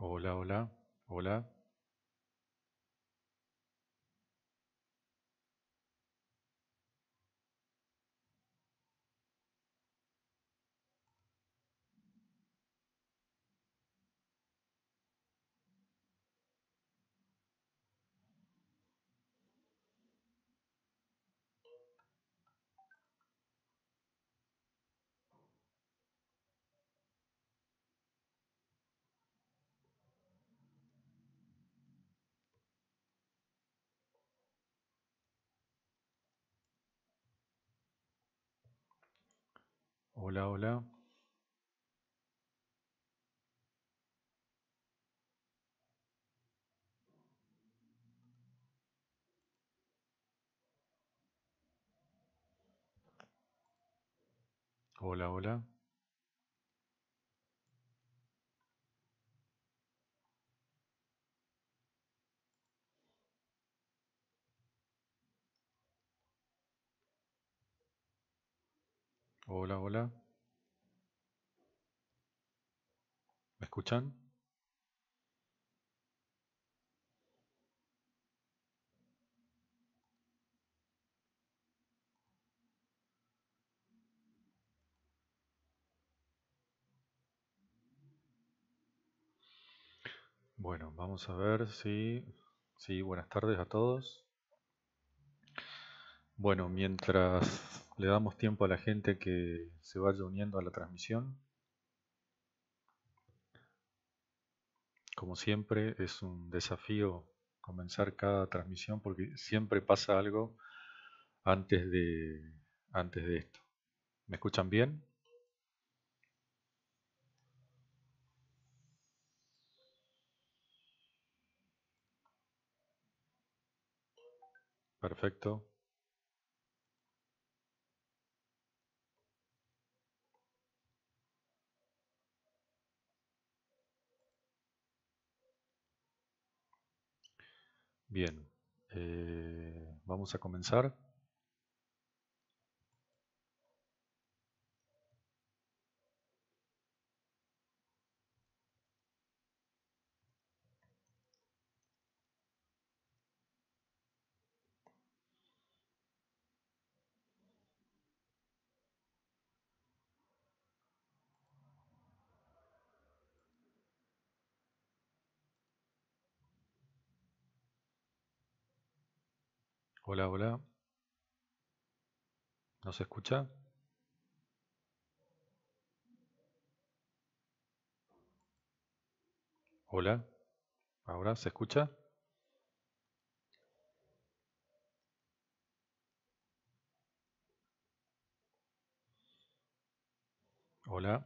Hola, hola, hola. Hola, hola. Hola, hola. Hola, hola. ¿Me escuchan? Bueno, vamos a ver si... Sí, buenas tardes a todos. Bueno, mientras le damos tiempo a la gente que se vaya uniendo a la transmisión. Como siempre, es un desafío comenzar cada transmisión porque siempre pasa algo antes de, antes de esto. ¿Me escuchan bien? Perfecto. Bien, eh, vamos a comenzar. Hola, hola. ¿No se escucha? Hola. ¿Ahora se escucha? Hola.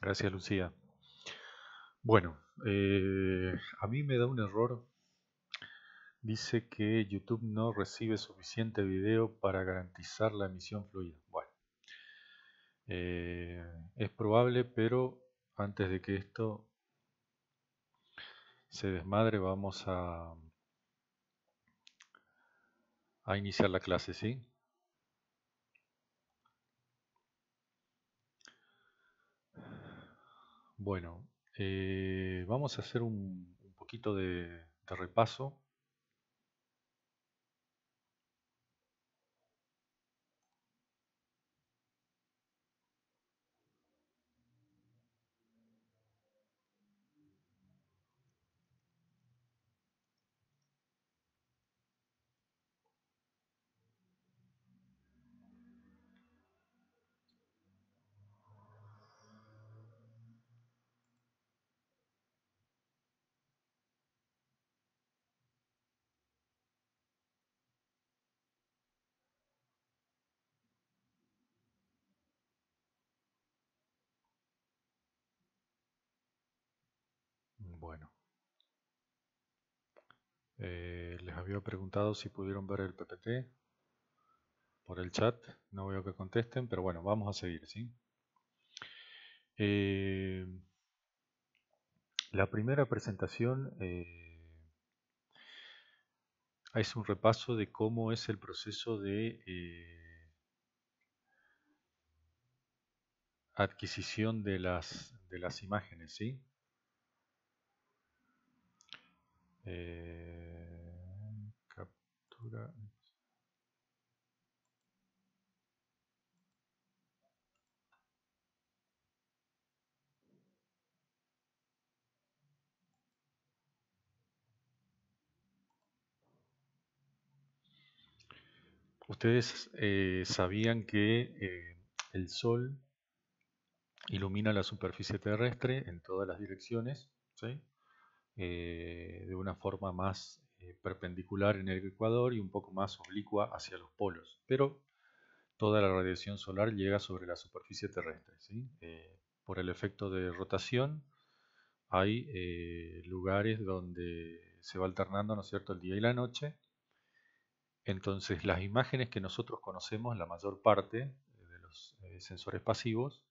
Gracias, Lucía. Bueno, eh, a mí me da un error. Dice que YouTube no recibe suficiente video para garantizar la emisión fluida. Bueno, eh, es probable, pero antes de que esto se desmadre, vamos a, a iniciar la clase, ¿sí? Bueno, eh, vamos a hacer un, poquito de repaso Bueno. Eh, les había preguntado si pudieron ver el PPT por el chat. No veo que contesten, pero bueno, vamos a seguir, ¿sí? Eh, la primera presentación eh, es un repaso de cómo es el proceso de adquisición de las, de las imágenes, ¿sí? Eh, captura. Ustedes eh, sabían que eh, el Sol ilumina la superficie terrestre en todas las direcciones, ¿sí? Eh, de una forma más eh, perpendicular en el ecuador y un poco más oblicua hacia los polos. Pero toda la radiación solar llega sobre la superficie terrestre. Eh, por el efecto de rotación hay lugares donde se va alternando ¿no es cierto? el día y la noche. Entonces las imágenes que nosotros conocemos, la mayor parte de los sensores pasivos,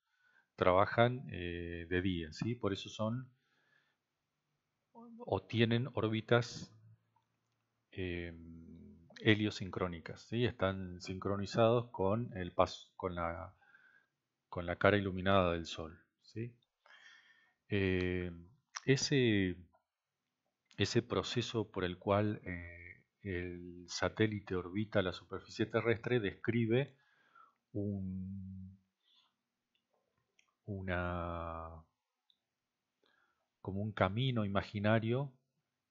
trabajan de día. ¿sí? Por eso son o tienen órbitas em, heliosincrónicas, ¿sí? están sincronizados con, el paso, con, la, con la cara iluminada del Sol. Eh, ese, ese, proceso por el cual eh, el satélite orbita la superficie terrestre describe un, una, como un camino imaginario,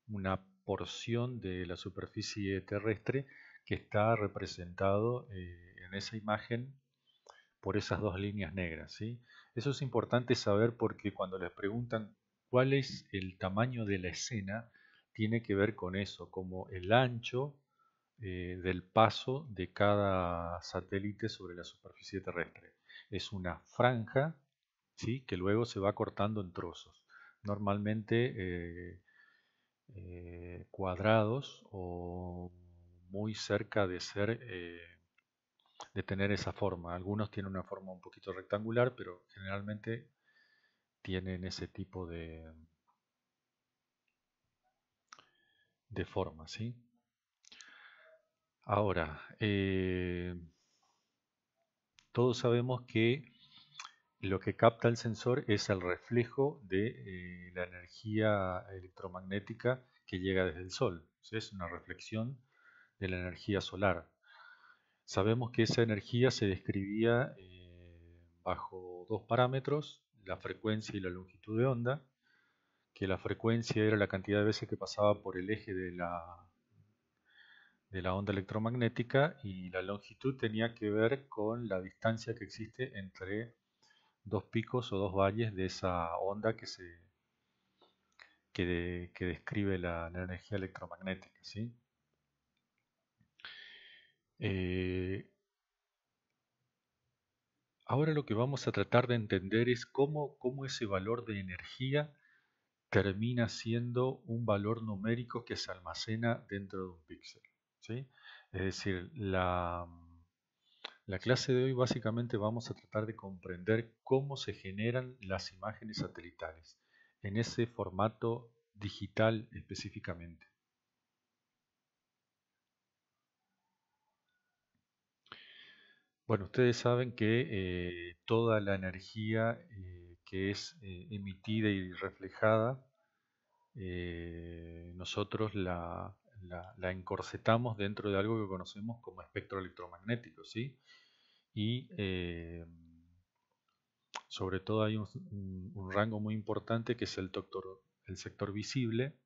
una porción de la superficie terrestre que está representado eh, en esa imagen por esas dos líneas negras. Eso es importante saber porque cuando les preguntan cuál es el tamaño de la escena, tiene que ver con eso, como el ancho eh, del paso de cada satélite sobre la superficie terrestre. Es una franja ¿sí? que luego se va cortando en trozos normalmente eh, eh, cuadrados o muy cerca de ser eh, de tener esa forma. Algunos tienen una forma un poquito rectangular, pero generalmente tienen ese tipo de de forma, Ahora, todos sabemos que lo que capta el sensor es el reflejo de eh, la energía electromagnética que llega desde el Sol. es una reflexión de la energía solar. Sabemos que esa energía se describía eh, bajo dos parámetros, la frecuencia y la longitud de onda, que la frecuencia era la cantidad de veces que pasaba por el eje de la, de la onda electromagnética y la longitud tenía que ver con la distancia que existe entre dos picos o dos valles de esa onda que se que, describe la, energía electromagnética. ¿sí? Eh, ahora lo que vamos a tratar de entender es cómo, cómo ese valor de energía termina siendo un valor numérico que se almacena dentro de un píxel. ¿sí? Es decir, la, la clase de hoy básicamente vamos a tratar de comprender cómo se generan las imágenes satelitales en ese formato digital específicamente. Bueno, ustedes saben que eh, toda la energía eh, que es eh, emitida y reflejada, nosotros la, la, encorsetamos dentro de algo que conocemos como espectro electromagnético, ¿sí? Y eh, sobre todo hay un, rango muy importante que es el, el sector visible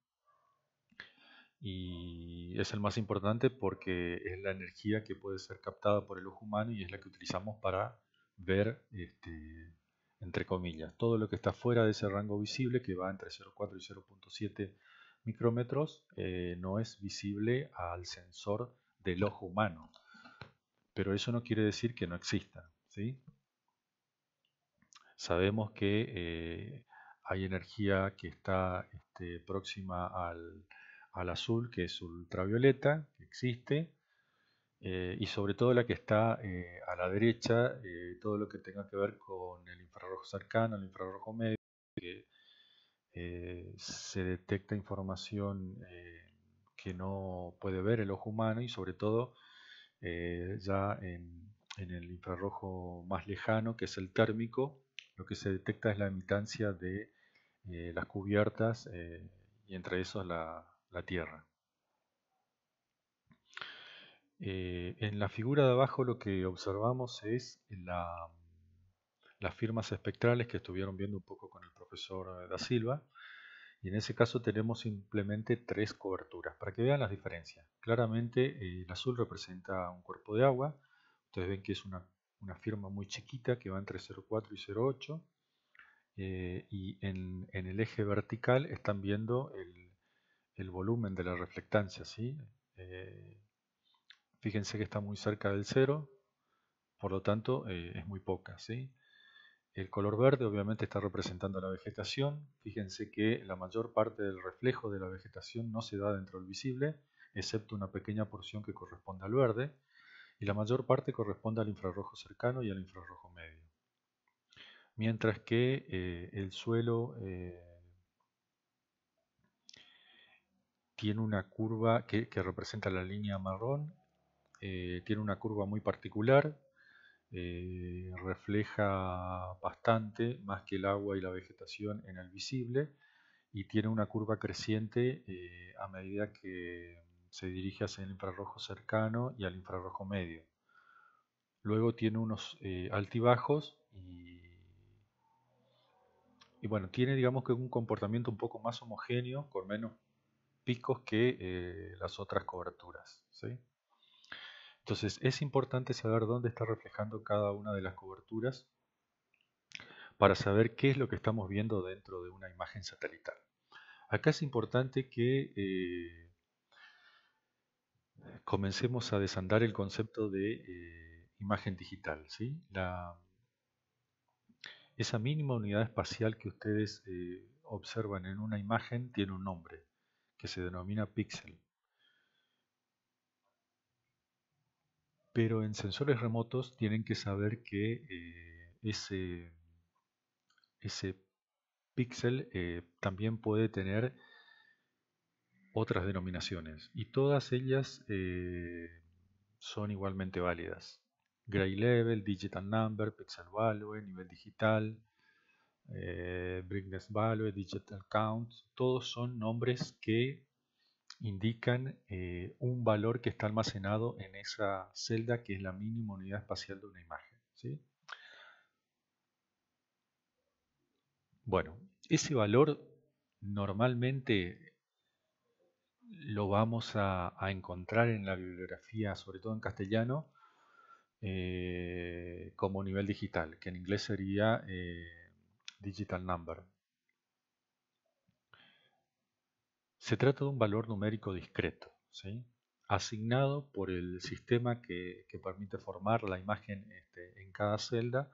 y es el más importante porque es la energía que puede ser captada por el ojo humano y es la que utilizamos para ver, este, entre comillas, todo lo que está fuera de ese rango visible que va entre 0,4 y 0,7 micrómetros eh, no es visible al sensor del ojo humano. Pero eso no quiere decir que no exista. ¿sí? Sabemos que eh, hay energía que está este, próxima al, azul, que es ultravioleta, que existe, eh, y sobre todo la que está a la derecha, todo lo que tenga que ver con el infrarrojo cercano, el infrarrojo medio, que eh, se detecta información eh, que no puede ver el ojo humano y sobre todo eh, ya en, el infrarrojo más lejano, que es el térmico, lo que se detecta es la emitancia de las cubiertas y entre esos la, Tierra. en la figura de abajo lo que observamos es las firmas espectrales que estuvieron viendo un poco con el profesor Da Silva. Y en ese caso tenemos simplemente tres coberturas, para que vean las diferencias. Claramente eh, el azul representa un cuerpo de agua. Ustedes ven que es una, firma muy chiquita que va entre 0,4 y 0,8. Eh, y en, el eje vertical están viendo el, volumen de la reflectancia. ¿sí? Eh, fíjense que está muy cerca del 0, por lo tanto es muy poca. ¿sí? El color verde obviamente está representando la vegetación. Fíjense que la mayor parte del reflejo de la vegetación no se da dentro del visible, excepto una pequeña porción que corresponde al verde, y la mayor parte corresponde al infrarrojo cercano y al infrarrojo medio. Mientras que eh, el suelo eh, tiene una curva que, representa la línea marrón, eh, tiene una curva muy particular eh, refleja bastante más que el agua y la vegetación en el visible y tiene una curva creciente eh, a medida que se dirige hacia el infrarrojo cercano y al infrarrojo medio. Luego tiene unos eh, altibajos y, y, bueno, tiene digamos que un comportamiento un poco más homogéneo con menos picos que las otras coberturas. ¿sí? Entonces es importante saber dónde está reflejando cada una de las coberturas para saber qué es lo que estamos viendo dentro de una imagen satelital. Acá es importante que eh, comencemos a desandar el concepto de eh, imagen digital. ¿sí? La, esa mínima unidad espacial que ustedes eh, observan en una imagen tiene un nombre que se denomina píxel. pero en sensores remotos tienen que saber que eh, ese, ese píxel eh, también puede tener otras denominaciones y todas ellas eh, son igualmente válidas. Gray Level, Digital Number, Pixel Value, Nivel Digital, Brightness Value, Digital Count, todos son nombres que indican eh, un valor que está almacenado en esa celda que es la mínima unidad espacial de una imagen. Bueno, ese valor normalmente lo vamos a, encontrar en la bibliografía, sobre todo en castellano, eh, como nivel digital, que en inglés sería eh, digital number. Se trata de un valor numérico discreto, asignado por el sistema que, permite formar la imagen este, en cada celda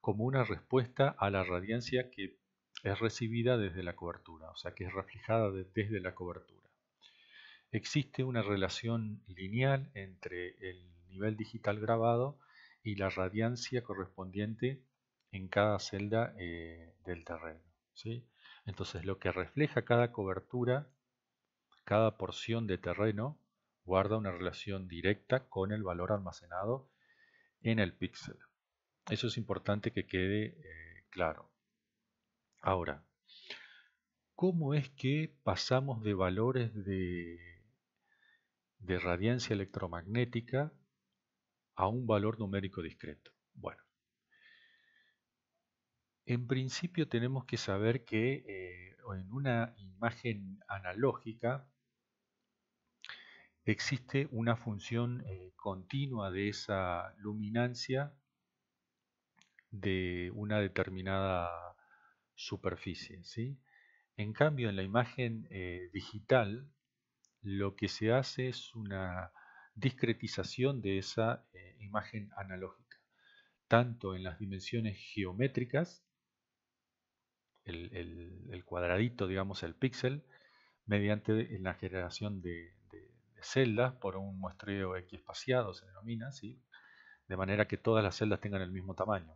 como una respuesta a la radiancia que es recibida desde la cobertura, o sea que es reflejada desde la cobertura. Existe una relación lineal entre el nivel digital grabado y la radiancia correspondiente en cada celda eh, del terreno. Entonces lo que refleja cada cobertura cada porción de terreno guarda una relación directa con el valor almacenado en el píxel. Eso es importante que quede eh, claro. Ahora, ¿cómo es que pasamos de valores de, radiancia electromagnética a un valor numérico discreto? Bueno, en principio tenemos que saber que eh, en una imagen analógica existe una función eh, continua de esa luminancia de una determinada superficie. ¿sí? En cambio, en la imagen eh, digital, lo que se hace es una discretización de esa eh, imagen analógica, tanto en las dimensiones geométricas, el cuadradito, digamos, el píxel, mediante la generación de, celdas por un muestreo X se denomina, ¿sí? de manera que todas las celdas tengan el mismo tamaño.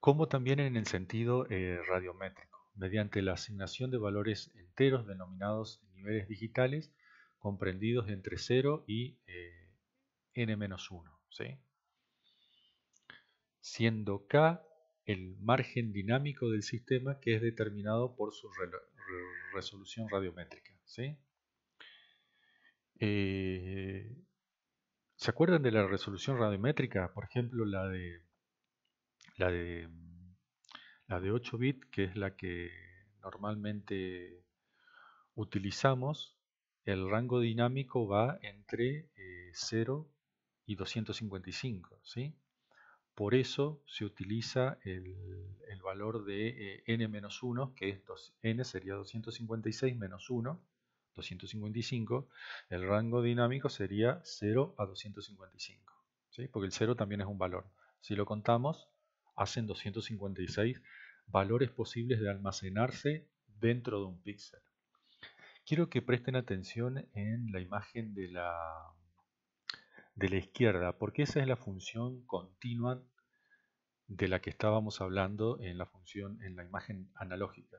Como también en el sentido eh, radiométrico, mediante la asignación de valores enteros denominados niveles digitales comprendidos entre 0 y eh, n-1, siendo k el margen dinámico del sistema que es determinado por su resolución radiométrica. Eh, ¿Se acuerdan de la resolución radiométrica? Por ejemplo, la de la de la de 8 bits, que es la que normalmente utilizamos, el rango dinámico va entre 0 eh, y 255, ¿sí? Por eso se utiliza el, el valor de eh, n-1, que es n sería 256 menos 1, 255, el rango dinámico sería 0 a 255, ¿sí? porque el 0 también es un valor. Si lo contamos, hacen 256 valores posibles de almacenarse dentro de un píxel. Quiero que presten atención en la imagen de la, de la izquierda, porque esa es la función continua de la que estábamos hablando en la función en la imagen analógica.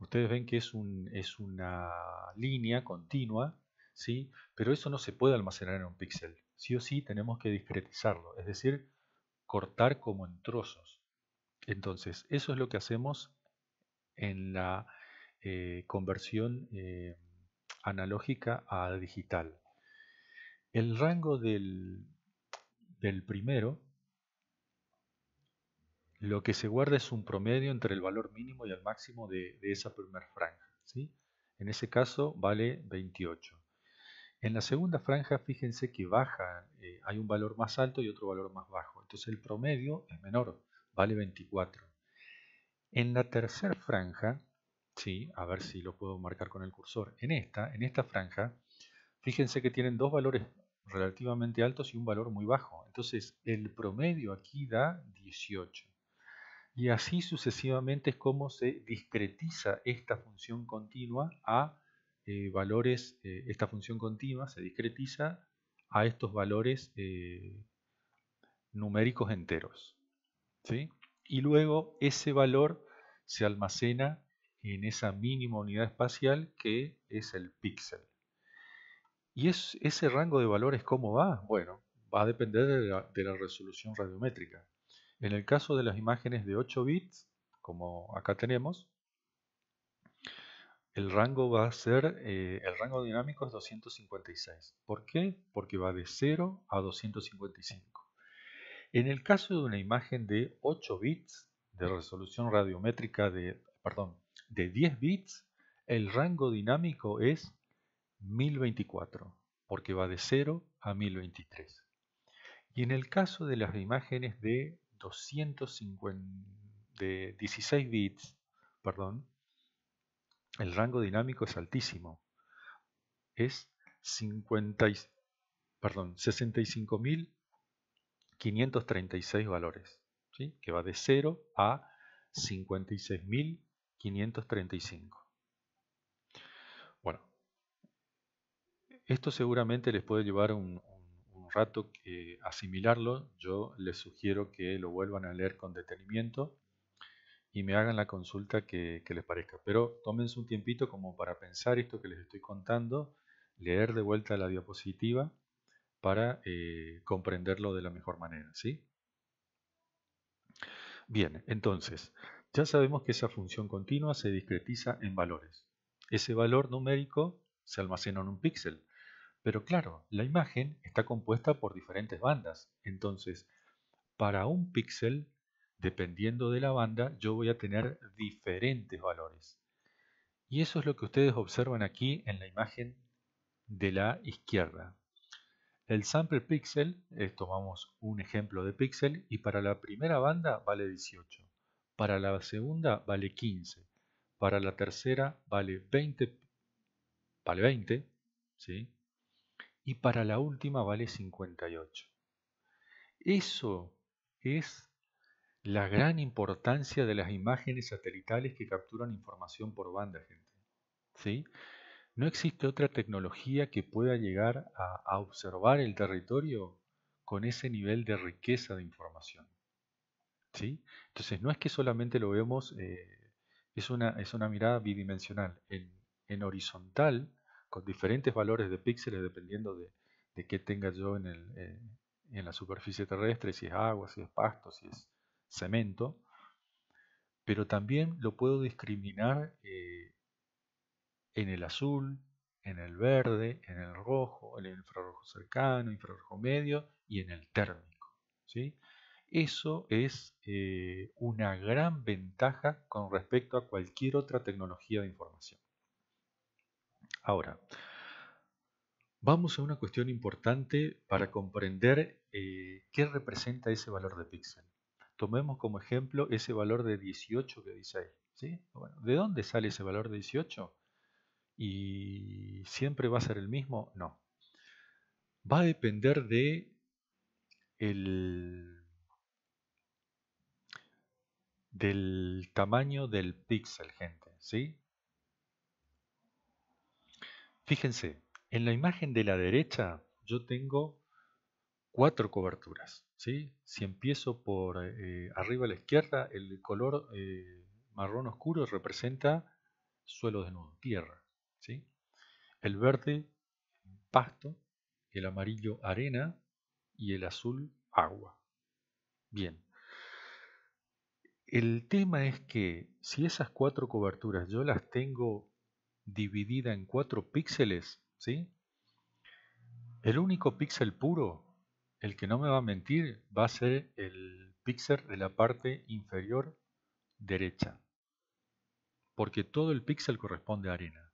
Ustedes ven que es, un, es una línea continua, ¿sí? pero eso no se puede almacenar en un píxel. Sí o sí tenemos que discretizarlo, es decir, cortar como en trozos. Entonces, eso es lo que hacemos en la eh, conversión eh, analógica a digital. El rango del primero lo que se guarda es un promedio entre el valor mínimo y el máximo de, esa primera franja. ¿sí? En ese caso vale 28. En la segunda franja, fíjense que baja, eh, hay un valor más alto y otro valor más bajo. Entonces el promedio es menor, vale 24. En la tercera franja, sí, a ver si lo puedo marcar con el cursor. En esta, en esta franja, fíjense que tienen dos valores relativamente altos y un valor muy bajo. Entonces el promedio aquí da 18. Y así sucesivamente es como se discretiza esta función continua a eh, valores, eh, esta función continua se discretiza a estos valores eh, numéricos enteros. Y luego ese valor se almacena en esa mínima unidad espacial que es el píxel. ¿Y es, ese rango de valores cómo va? Bueno, va a depender de la resolución radiométrica. En el caso de las imágenes de 8 bits, como acá tenemos, el rango va a ser, eh, el rango dinámico es 256. ¿Por qué? Porque va de 0 a 255. En el caso de una imagen de 8 bits, de resolución radiométrica de, perdón, de 10 bits, el rango dinámico es 1024, porque va de 0 a 1023. Y en el caso de las imágenes de 250, de 16 bits, perdón, el rango dinámico es altísimo. Es 50, perdón, 65.536 valores, ¿sí? que va de 0 a 56.535. Bueno, esto seguramente les puede llevar un, rato asimilarlo, yo les sugiero que lo vuelvan a leer con detenimiento y me hagan la consulta que, les parezca. Pero tómense un tiempito como para pensar esto que les estoy contando, leer de vuelta la diapositiva para eh, comprenderlo de la mejor manera. ¿sí? Bien, entonces, ya sabemos que esa función continua se discretiza en valores. Ese valor numérico se almacena en un píxel. Pero claro, la imagen está compuesta por diferentes bandas. Entonces, para un píxel, dependiendo de la banda, yo voy a tener diferentes valores. Y eso es lo que ustedes observan aquí en la imagen de la izquierda. El sample pixel, eh, tomamos un ejemplo de pixel, y para la primera banda vale 18, para la segunda vale 15, para la tercera vale 20, vale 20, ¿sí? y para la última vale 58. Eso es la gran importancia de las imágenes satelitales que capturan información por banda, gente. ¿Sí? No existe otra tecnología que pueda llegar a, observar el territorio con ese nivel de riqueza de información. Entonces no es que solamente lo vemos, eh, es, una, mirada bidimensional. en horizontal con diferentes valores de píxeles dependiendo de, de qué tenga yo eh, en, la superficie terrestre, si es agua, si es pasto, si es cemento, pero también lo puedo discriminar eh, en el azul, en el verde, en el rojo, en el infrarrojo cercano, infrarrojo medio y en el térmico. ¿sí? Eso es eh, una gran ventaja con respecto a cualquier otra tecnología de información. Ahora, vamos a una cuestión importante para comprender eh, qué representa ese valor de píxel. Tomemos como ejemplo ese valor de 18 que dice ahí. ¿De dónde sale ese valor de 18? ¿Y siempre va a ser el mismo? No. Va a depender de del tamaño del píxel, gente. ¿sí? Fíjense, en la imagen de la derecha yo tengo cuatro coberturas. Si empiezo por eh, arriba a la izquierda, el color eh, marrón oscuro representa suelo desnudo, tierra. El verde, pasto, el amarillo, arena y el azul, agua. Bien. El tema es que si esas cuatro coberturas yo las tengo dividida en cuatro píxeles, ¿sí? El único píxel puro, el que no me va a mentir, va a ser el píxel de la parte inferior derecha. Porque todo el píxel corresponde a arena.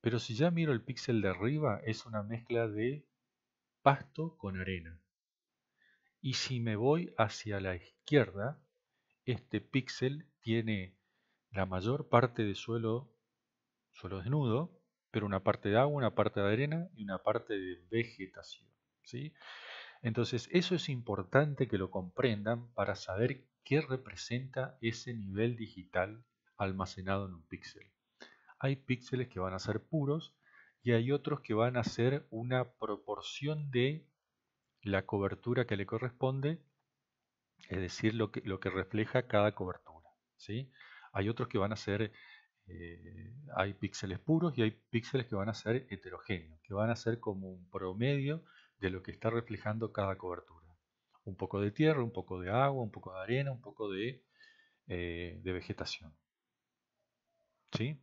Pero si ya miro el píxel de arriba, es una mezcla de pasto con arena. Y si me voy hacia la izquierda, este píxel tiene la mayor parte de suelo suelo desnudo, pero una parte de agua, una parte de arena y una parte de vegetación. Entonces, eso es importante que lo comprendan para saber qué representa ese nivel digital almacenado en un píxel. Hay píxeles que van a ser puros y hay otros que van a ser una proporción de la cobertura que le corresponde, es decir, lo que, lo que refleja cada cobertura. ¿sí? Hay otros que van a ser hay píxeles puros y hay píxeles que van a ser heterogéneos, que van a ser como un promedio de lo que está reflejando cada cobertura. Un poco de tierra, un poco de agua, un poco de arena, un poco de, eh, vegetación. ¿Sí?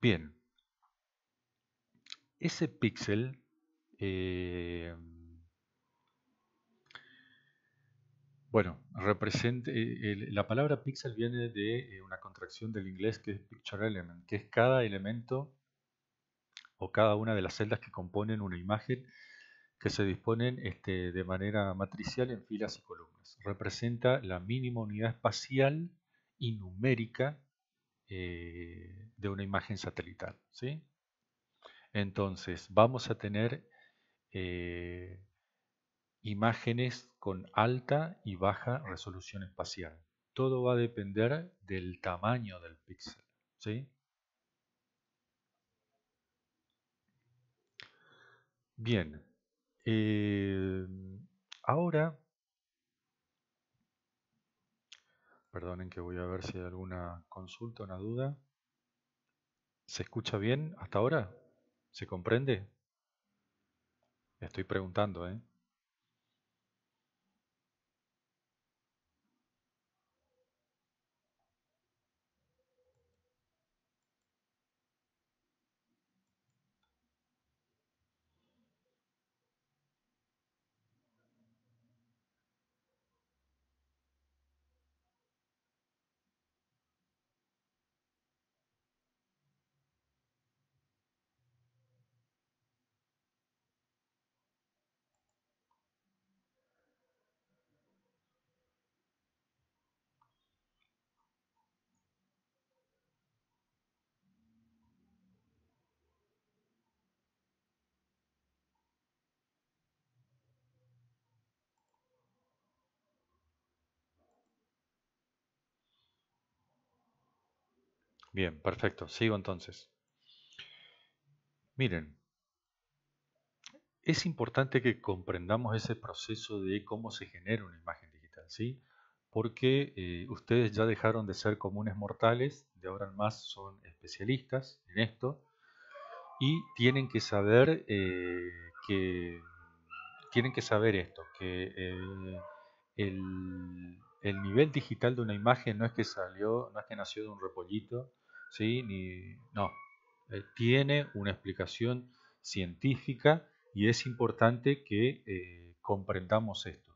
Bien. Ese píxel eh, Bueno, representa, eh, la palabra pixel viene de eh, una contracción del inglés que es picture element, que es cada elemento o cada una de las celdas que componen una imagen que se disponen este, de manera matricial en filas y columnas. Representa la mínima unidad espacial y numérica eh, de una imagen satelital. Entonces, vamos a tener imágenes con alta y baja resolución espacial. Todo va a depender del tamaño del píxel. ¿sí? Bien, eh, ahora, perdonen que voy a ver si hay alguna consulta, una duda. ¿Se escucha bien hasta ahora? ¿Se comprende? Estoy preguntando, ¿eh? Bien, perfecto. Sigo entonces. Miren, es importante que comprendamos ese proceso de cómo se genera una imagen digital, ¿sí? Porque eh, ustedes ya dejaron de ser comunes mortales, de ahora en más son especialistas en esto y tienen que saber eh, que tienen que saber esto, que eh, el, el nivel digital de una imagen no es que salió, no es que nació de un repollito, ¿sí? no, tiene una explicación científica y es importante que eh, comprendamos esto.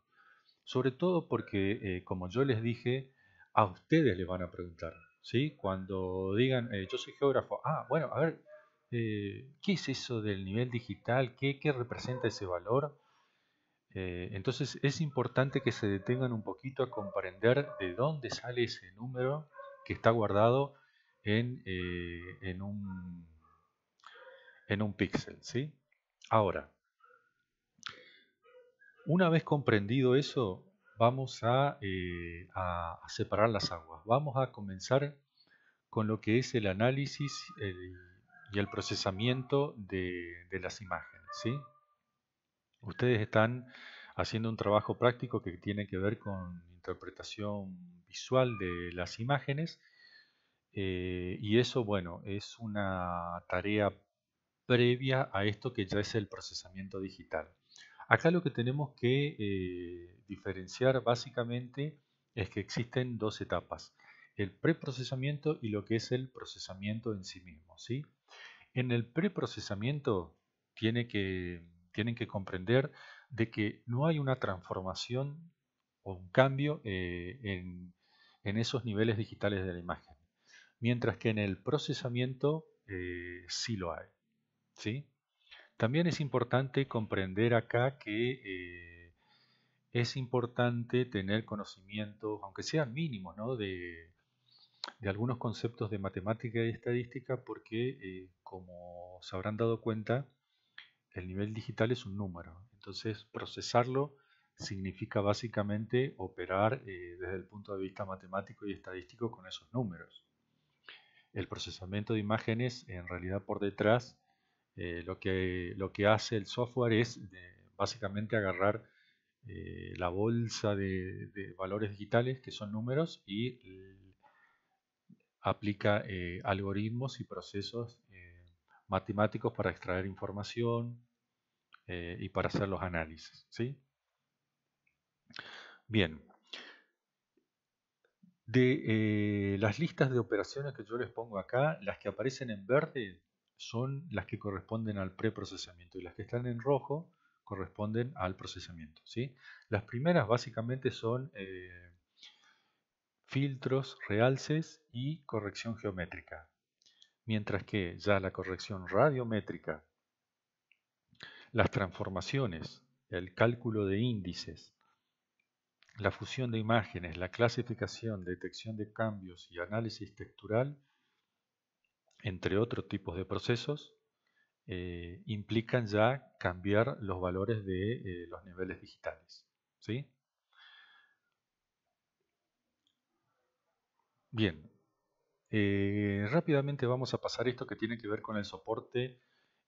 Sobre todo porque, eh, como yo les dije, a ustedes les van a preguntar, ¿sí? Cuando digan, eh, yo soy geógrafo, ah, bueno, a ver, ¿qué es eso del nivel digital? qué representa ese valor? entonces es importante que se detengan un poquito a comprender de dónde sale ese número que está guardado eh, en, un, en un píxel. ¿sí? Ahora, una vez comprendido eso, vamos a, eh, separar las aguas. Vamos a comenzar con lo que es el análisis y el procesamiento de, de las imágenes. ¿sí? Ustedes están haciendo un trabajo práctico que tiene que ver con interpretación visual de las imágenes eh, y eso, bueno, es una tarea previa a esto que ya es el procesamiento digital. Acá lo que tenemos que eh, diferenciar básicamente es que existen dos etapas, el preprocesamiento y lo que es el procesamiento en sí mismo. ¿sí? En el preprocesamiento tienen que comprender de que no hay una transformación o un cambio eh, en esos niveles digitales de la imagen mientras que en el procesamiento eh, sí lo hay. También es importante comprender acá que eh, es importante tener conocimientos, aunque sean mínimos, de, algunos conceptos de matemática y estadística, porque eh, como se habrán dado cuenta, el nivel digital es un número. Entonces, procesarlo significa básicamente operar desde el punto de vista matemático y estadístico con esos números el procesamiento de imágenes, en realidad por detrás, eh, lo, que, lo que hace el software es eh, básicamente agarrar eh, la bolsa de, valores digitales, que son números, y aplica algoritmos y procesos matemáticos para extraer información y para hacer los análisis. ¿sí? Bien, de eh, las listas de operaciones que yo les pongo acá, las que aparecen en verde son las que corresponden al preprocesamiento y las que están en rojo corresponden al procesamiento. ¿sí? Las primeras básicamente son eh, filtros, realces y corrección geométrica. Mientras que ya la corrección radiométrica, las transformaciones, el cálculo de índices, la fusión de imágenes, la clasificación, detección de cambios y análisis textural, entre otros tipos de procesos, eh, implican ya cambiar los valores de eh, los niveles digitales. ¿sí? Bien, eh, rápidamente vamos a pasar esto que tiene que ver con el soporte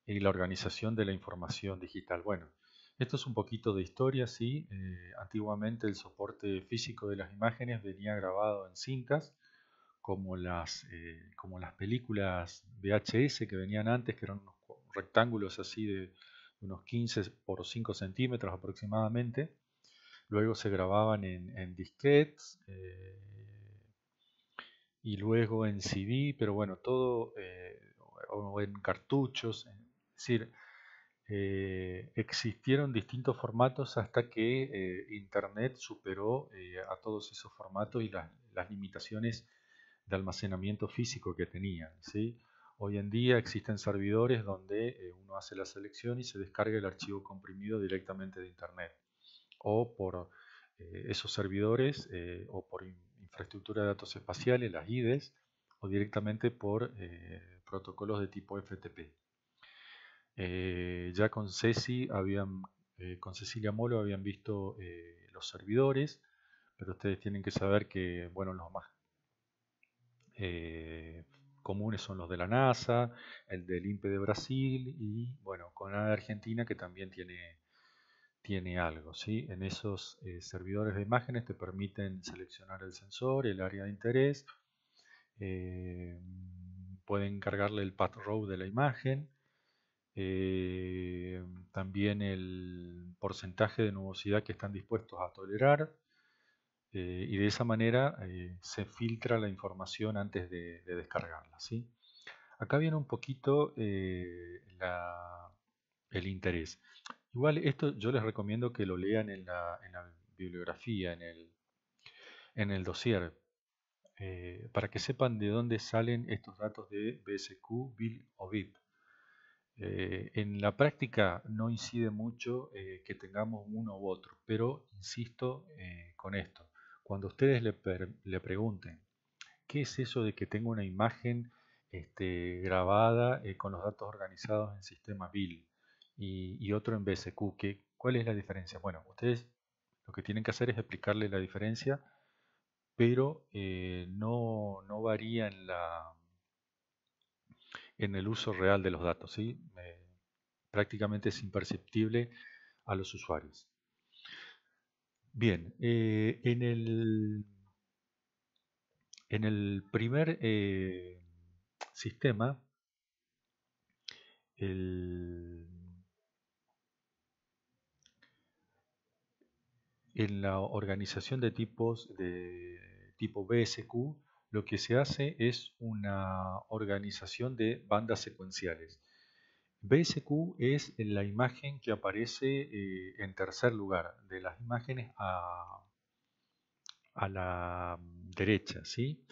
y la organización de la información digital. Bueno, esto es un poquito de historia, sí. Eh, antiguamente el soporte físico de las imágenes venía grabado en cintas, como las, eh, como las películas VHS que venían antes, que eran unos rectángulos así de unos 15 por 5 centímetros aproximadamente. Luego se grababan en, en disquetes eh, y luego en CD, pero bueno, todo, o en cartuchos. Es decir, eh, existieron distintos formatos hasta que eh, Internet superó eh, a todos esos formatos y las, limitaciones de almacenamiento físico que tenían. Hoy en día existen servidores donde uno hace la selección y se descarga el archivo comprimido directamente de Internet o por esos servidores o por infraestructura de datos espaciales, las IDES, o directamente por protocolos de tipo FTP. Eh, ya con Ceci habían, eh, con Cecilia Molo habían visto eh, los servidores, pero ustedes tienen que saber que, bueno, los más comunes son los de la NASA, el del INPE de Brasil y, bueno, con la de Argentina que también tiene, tiene algo, ¿sí? En esos servidores de imágenes te permiten seleccionar el sensor, el área de interés, pueden cargarle el path row de la imagen, eh, también el porcentaje de nubosidad que están dispuestos a tolerar eh, y de esa manera eh, se filtra la información antes de, descargarla. ¿sí? Acá viene un poquito el interés. Igual esto yo les recomiendo que lo lean en la, bibliografía, en el, en el dossier, para que sepan de dónde salen estos datos de BSQ, BIL o BIP. Eh, en la práctica no incide mucho eh, que tengamos uno u otro, pero insisto eh, con esto. Cuando ustedes le, pregunten, ¿qué es eso de que tengo una imagen este, grabada con los datos organizados en sistema Bill y, otro en BSQ? ¿Cuál es la diferencia? Bueno, ustedes lo que tienen que hacer es explicarle la diferencia, pero no, varía en la en el uso real de los datos, eh, prácticamente es imperceptible a los usuarios. Bien, eh, en, el, en el primer eh, sistema, en la organización de tipos de tipo BSQ, lo que se hace es una organización de bandas secuenciales. BSQ es la imagen que aparece eh, en tercer lugar, de las imágenes a, la derecha. ¿sí?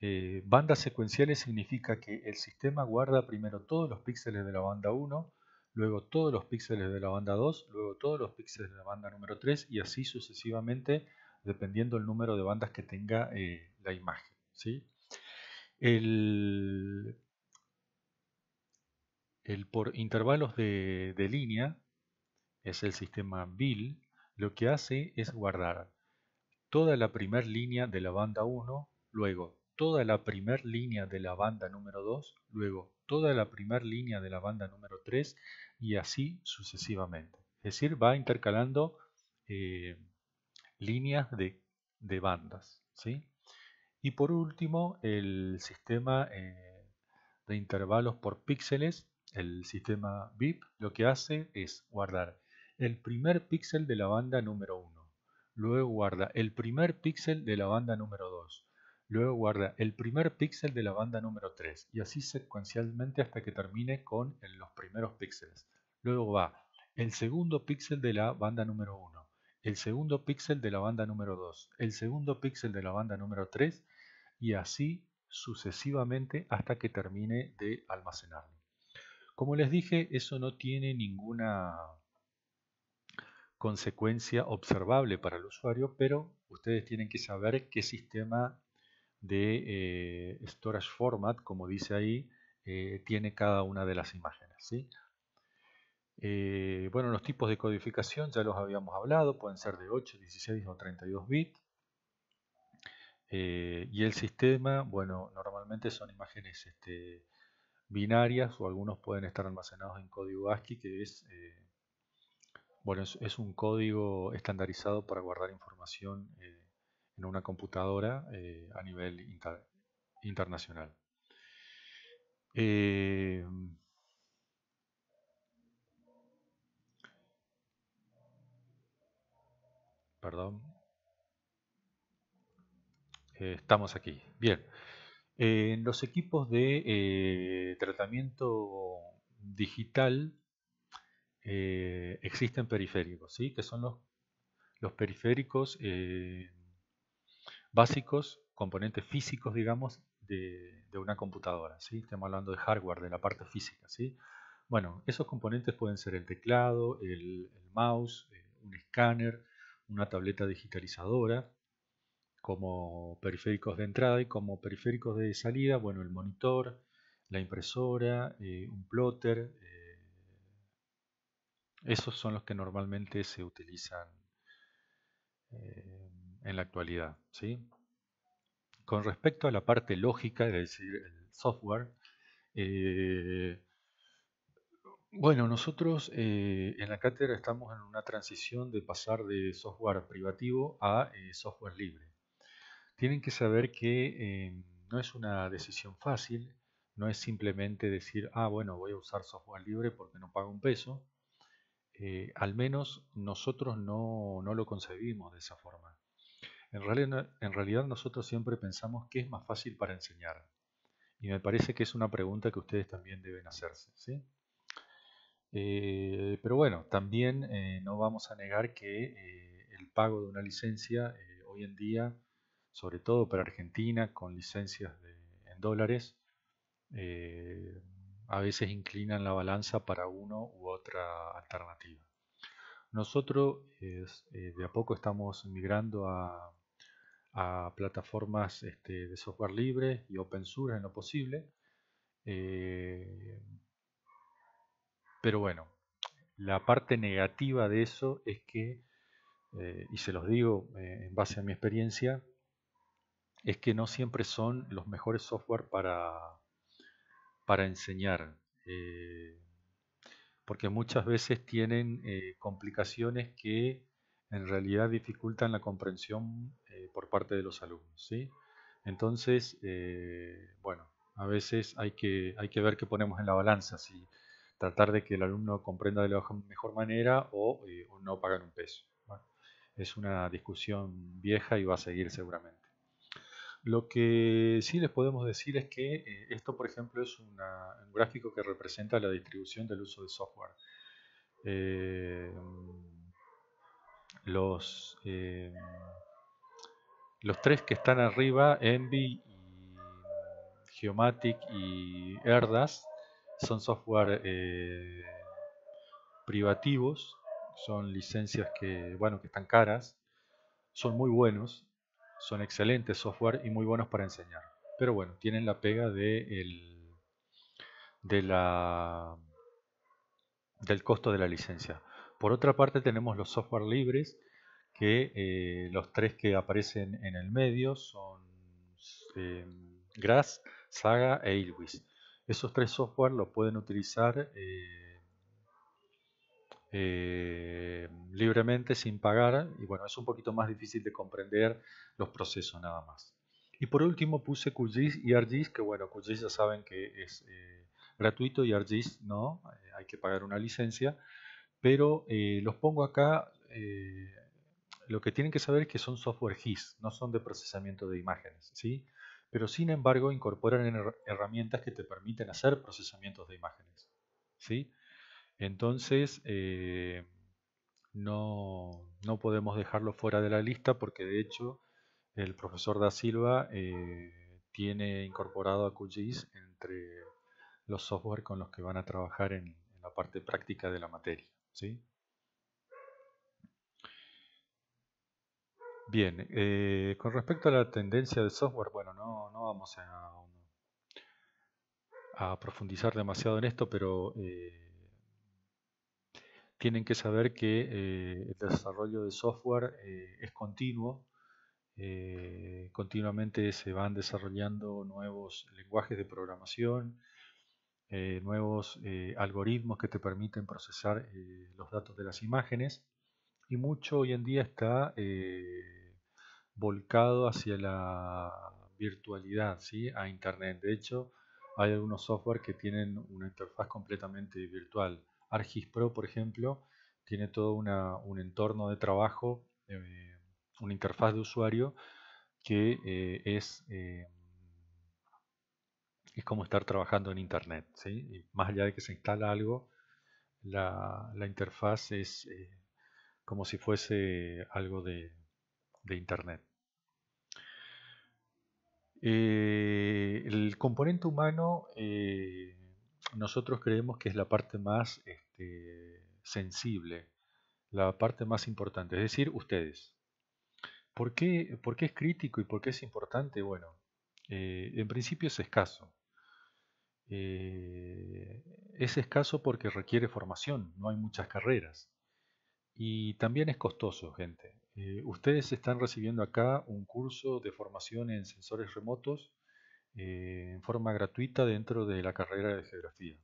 Eh, bandas secuenciales significa que el sistema guarda primero todos los píxeles de la banda 1, luego todos los píxeles de la banda 2, luego todos los píxeles de la banda número 3 y así sucesivamente dependiendo el número de bandas que tenga eh, la imagen. ¿sí? El, por intervalos de, línea es el sistema Bill. lo que hace es guardar toda la primera línea de la banda 1, luego toda la primera línea de la banda número 2, luego toda la primera línea de la banda número 3 y así sucesivamente. Es decir, va intercalando eh, líneas de, de bandas. ¿sí? Y por último, el sistema eh, de intervalos por píxeles, el sistema VIP, lo que hace es guardar el primer píxel de la banda número 1, luego guarda el primer píxel de la banda número 2, luego guarda el primer píxel de la banda número 3 y así secuencialmente hasta que termine con los primeros píxeles. Luego va el segundo píxel de la banda número 1, el segundo píxel de la banda número 2, el segundo píxel de la banda número 3 y así sucesivamente hasta que termine de almacenarlo. Como les dije, eso no tiene ninguna consecuencia observable para el usuario, pero ustedes tienen que saber qué sistema de eh, storage format, como dice ahí, eh, tiene cada una de las imágenes. Eh, bueno, los tipos de codificación ya los habíamos hablado, pueden ser de 8, 16 o 32 bits. Eh, y el sistema, bueno, normalmente son imágenes este, binarias o algunos pueden estar almacenados en código ASCII, que es, eh, bueno, es, un código estandarizado para guardar información eh, en una computadora a nivel internacional. perdón, eh, estamos aquí. Bien, eh, en los equipos de eh, tratamiento digital existen periféricos, ¿sí? que son los, periféricos básicos, componentes físicos, digamos, de, una computadora. ¿sí? Estamos hablando de hardware, de la parte física. Bueno, esos componentes pueden ser el teclado, el, mouse, un escáner, una tableta digitalizadora como periféricos de entrada y como periféricos de salida, bueno, el monitor, la impresora, eh, un plotter, eh, esos son los que normalmente se utilizan eh, en la actualidad. ¿sí? Con respecto a la parte lógica, es decir, el software, bueno, nosotros en la cátedra estamos en una transición de pasar de software privativo a software libre tienen que saber que eh, no es una decisión fácil, no es simplemente decir, ah, bueno, voy a usar software libre porque no pago un peso. Eh, al menos nosotros no, lo concebimos de esa forma. En realidad, nosotros siempre pensamos que es más fácil para enseñar. Y me parece que es una pregunta que ustedes también deben hacerse. Eh, pero bueno, también no vamos a negar que el pago de una licencia hoy en día sobre todo para Argentina, con licencias en dólares, eh, a veces inclinan la balanza para una u otra alternativa. Nosotros eh, de a poco estamos migrando a, plataformas este, de software libre y open source en lo posible. Eh, pero bueno, la parte negativa de eso es que, y se los digo en base a mi experiencia, es que no siempre son los mejores software para, para enseñar, eh, porque muchas veces tienen eh, complicaciones que en realidad dificultan la comprensión eh, por parte de los alumnos. Entonces, bueno, a veces hay que, hay que ver qué ponemos en la balanza, si tratar de que el alumno comprenda de la mejor manera o, no pagar un peso. Es una discusión vieja y va a seguir seguramente. Lo que sí les podemos decir es que eh, esto, por ejemplo, es un gráfico que representa la distribución del uso de software. Eh, eh, los, tres que están arriba, Envi, Geomatic y Erdas, son software privativos, son licencias que, bueno, que están caras, son muy buenos, son excelentes software y muy buenos para enseñar. Pero bueno, tienen la pega de, el, de la, del costo de la licencia. Por otra parte tenemos los software libres, que eh, los tres que aparecen en el medio son em, Grass, Saga e Ilwis. Esos tres software lo pueden utilizar eh, eh, libremente sin pagar y bueno, es un poquito más difícil de comprender los procesos nada más. Y por último puse QGIS y ArcGIS, que bueno, QGIS ya saben que es eh, gratuito y ArcGIS no, eh, hay que pagar una licencia, pero los pongo acá, lo que tienen que saber es que son software GIS, no son de procesamiento de imágenes, ¿sí? Pero sin embargo incorporan herramientas que te permiten hacer procesamientos de imágenes, ¿sí? Entonces, eh, no, podemos dejarlo fuera de la lista porque de hecho el profesor Da Silva eh, tiene incorporado a QGIS entre los software con los que van a trabajar en, la parte práctica de la materia. ¿sí? Bien, eh, con respecto a la tendencia del software, bueno, no, vamos a, profundizar demasiado en esto, pero tienen que saber que eh, el desarrollo de software eh, es continuo. Eh, continuamente se van desarrollando nuevos lenguajes de programación, nuevos algoritmos que te permiten procesar los datos de las imágenes y mucho hoy en día está volcado hacia la virtualidad, ¿sí? a Internet. De hecho, hay algunos software que tienen una interfaz completamente virtual. Pro por ejemplo, tiene todo un entorno de trabajo, eh, una interfaz de usuario que eh, es, eh, es como estar trabajando en Internet. más allá de que se instala algo, la, interfaz es como si fuese algo de Internet. el componente humano nosotros creemos que es la parte más este, sensible, la parte más importante, es decir, ustedes. ¿Por qué, es crítico y por qué es importante? Bueno, eh, en principio es escaso. Eh, es escaso porque requiere formación, no hay muchas carreras. Y también es costoso, gente. Eh, ustedes están recibiendo acá un curso de formación en sensores remotos eh, en forma gratuita dentro de la carrera de geografía.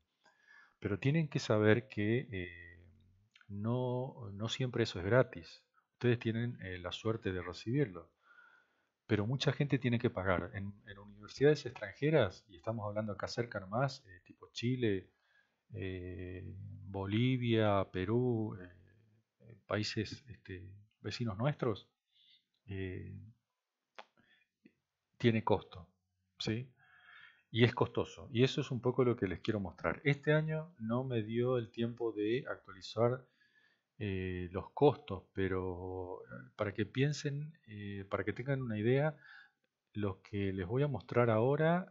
Pero tienen que saber que eh, no, siempre eso es gratis. Ustedes tienen eh, la suerte de recibirlo. Pero mucha gente tiene que pagar. En, universidades extranjeras, y estamos hablando acá cerca nomás, tipo Chile, Bolivia, Perú, países este, vecinos nuestros, tiene costo. ¿sí? Y es costoso. Y eso es un poco lo que les quiero mostrar. Este año no me dio el tiempo de actualizar eh, los costos, pero eh, para que piensen, eh, para que tengan una idea, lo que les voy a mostrar ahora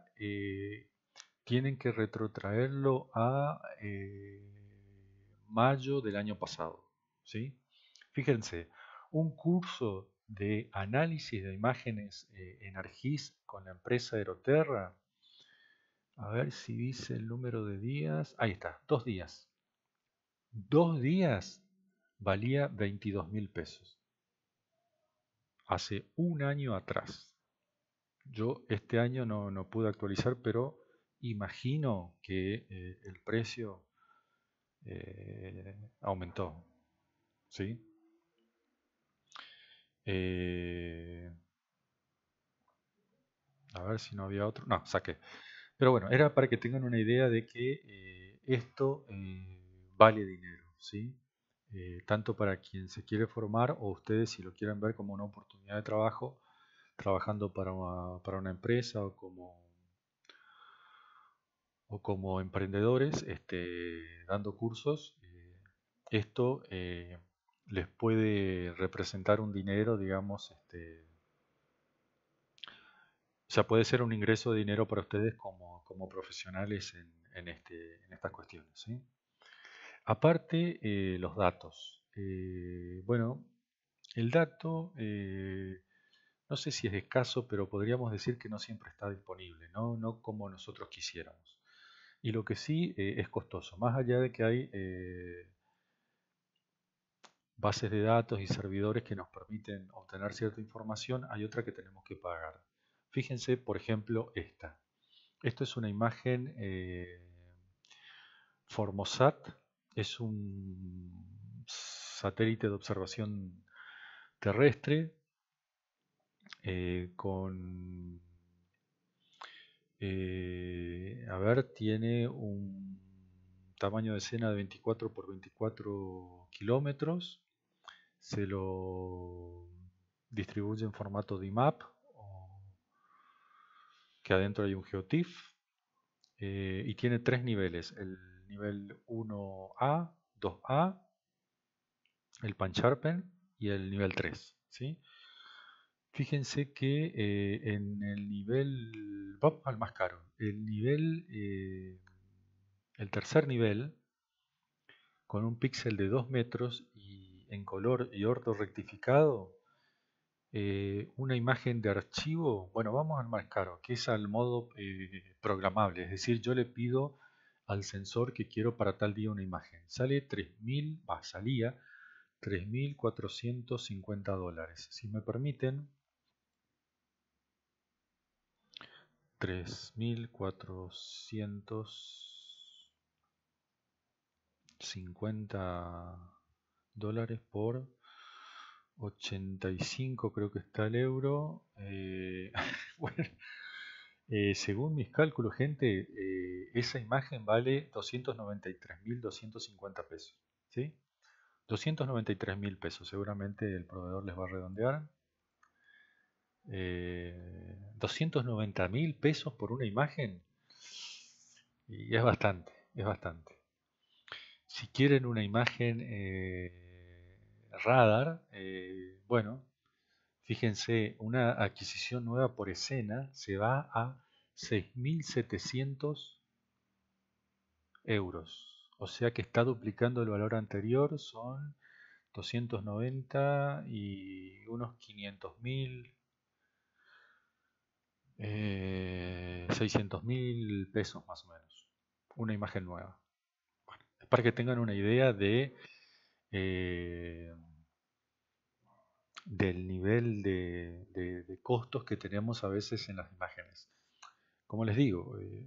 tienen que retrotraerlo a mayo del año pasado. ¿sí? Fíjense, un curso de análisis de imágenes eh, en Argis con la empresa Aeroterra. A ver si dice el número de días. Ahí está, dos días. Dos días valía 22 mil pesos. Hace un año atrás. Yo este año no, no pude actualizar, pero imagino que eh, el precio eh, aumentó. ¿Sí? Eh, a ver si no había otro. No, saqué. Pero bueno, era para que tengan una idea de que eh, esto eh, vale dinero, ¿sí? tanto para quien se quiere formar o ustedes si lo quieren ver como una oportunidad de trabajo, trabajando para una, empresa o como o como emprendedores este, dando cursos, esto les puede representar un dinero, digamos, este, sea, puede ser un ingreso de dinero para ustedes como, profesionales en, en, este, estas cuestiones. Aparte, eh, los datos. Eh, bueno, el dato, eh, no sé si es escaso, pero podríamos decir que no siempre está disponible, no, no como nosotros quisiéramos. Y lo que sí es costoso, más allá de que hay bases de datos y servidores que nos permiten obtener cierta información, hay otra que tenemos que pagar. Fíjense, por ejemplo, esta. Esto es una imagen eh, Formosat, es un satélite de observación terrestre eh, con... Eh, a ver, tiene un tamaño de escena de 24 por 24 kilómetros se lo distribuye en formato DMAP, que adentro hay un GeoTIFF, eh, y tiene tres niveles, el nivel 1A, 2A, el Pancharpen y el nivel 3. ¿sí? Fíjense que eh, en el nivel, al más caro, el nivel, eh, el tercer nivel, con un píxel de 2 metros y en color y orto rectificado, eh, una imagen de archivo, bueno, vamos al más caro, que es al modo eh, programable, es decir, yo le pido al sensor que quiero para tal día una imagen. Sale 3000, va, salía 3450 dólares. Si me permiten, 3450 dólares por 85 creo que está el euro. Eh, eh, según mis cálculos, gente, eh, esa imagen vale mil 250 pesos. ¿sí? mil pesos, seguramente el proveedor les va a redondear. mil pesos por una imagen. Y es bastante, es bastante. Si quieren una imagen Radar, eh, bueno, fíjense, una adquisición nueva por escena se va a 6.700 euros. O sea que está duplicando el valor anterior, son 290 y unos 500.000, eh, 600.000 pesos más o menos. Una imagen nueva. para que tengan una idea de eh, del nivel de, costos que tenemos a veces en las imágenes. Como les digo, eh,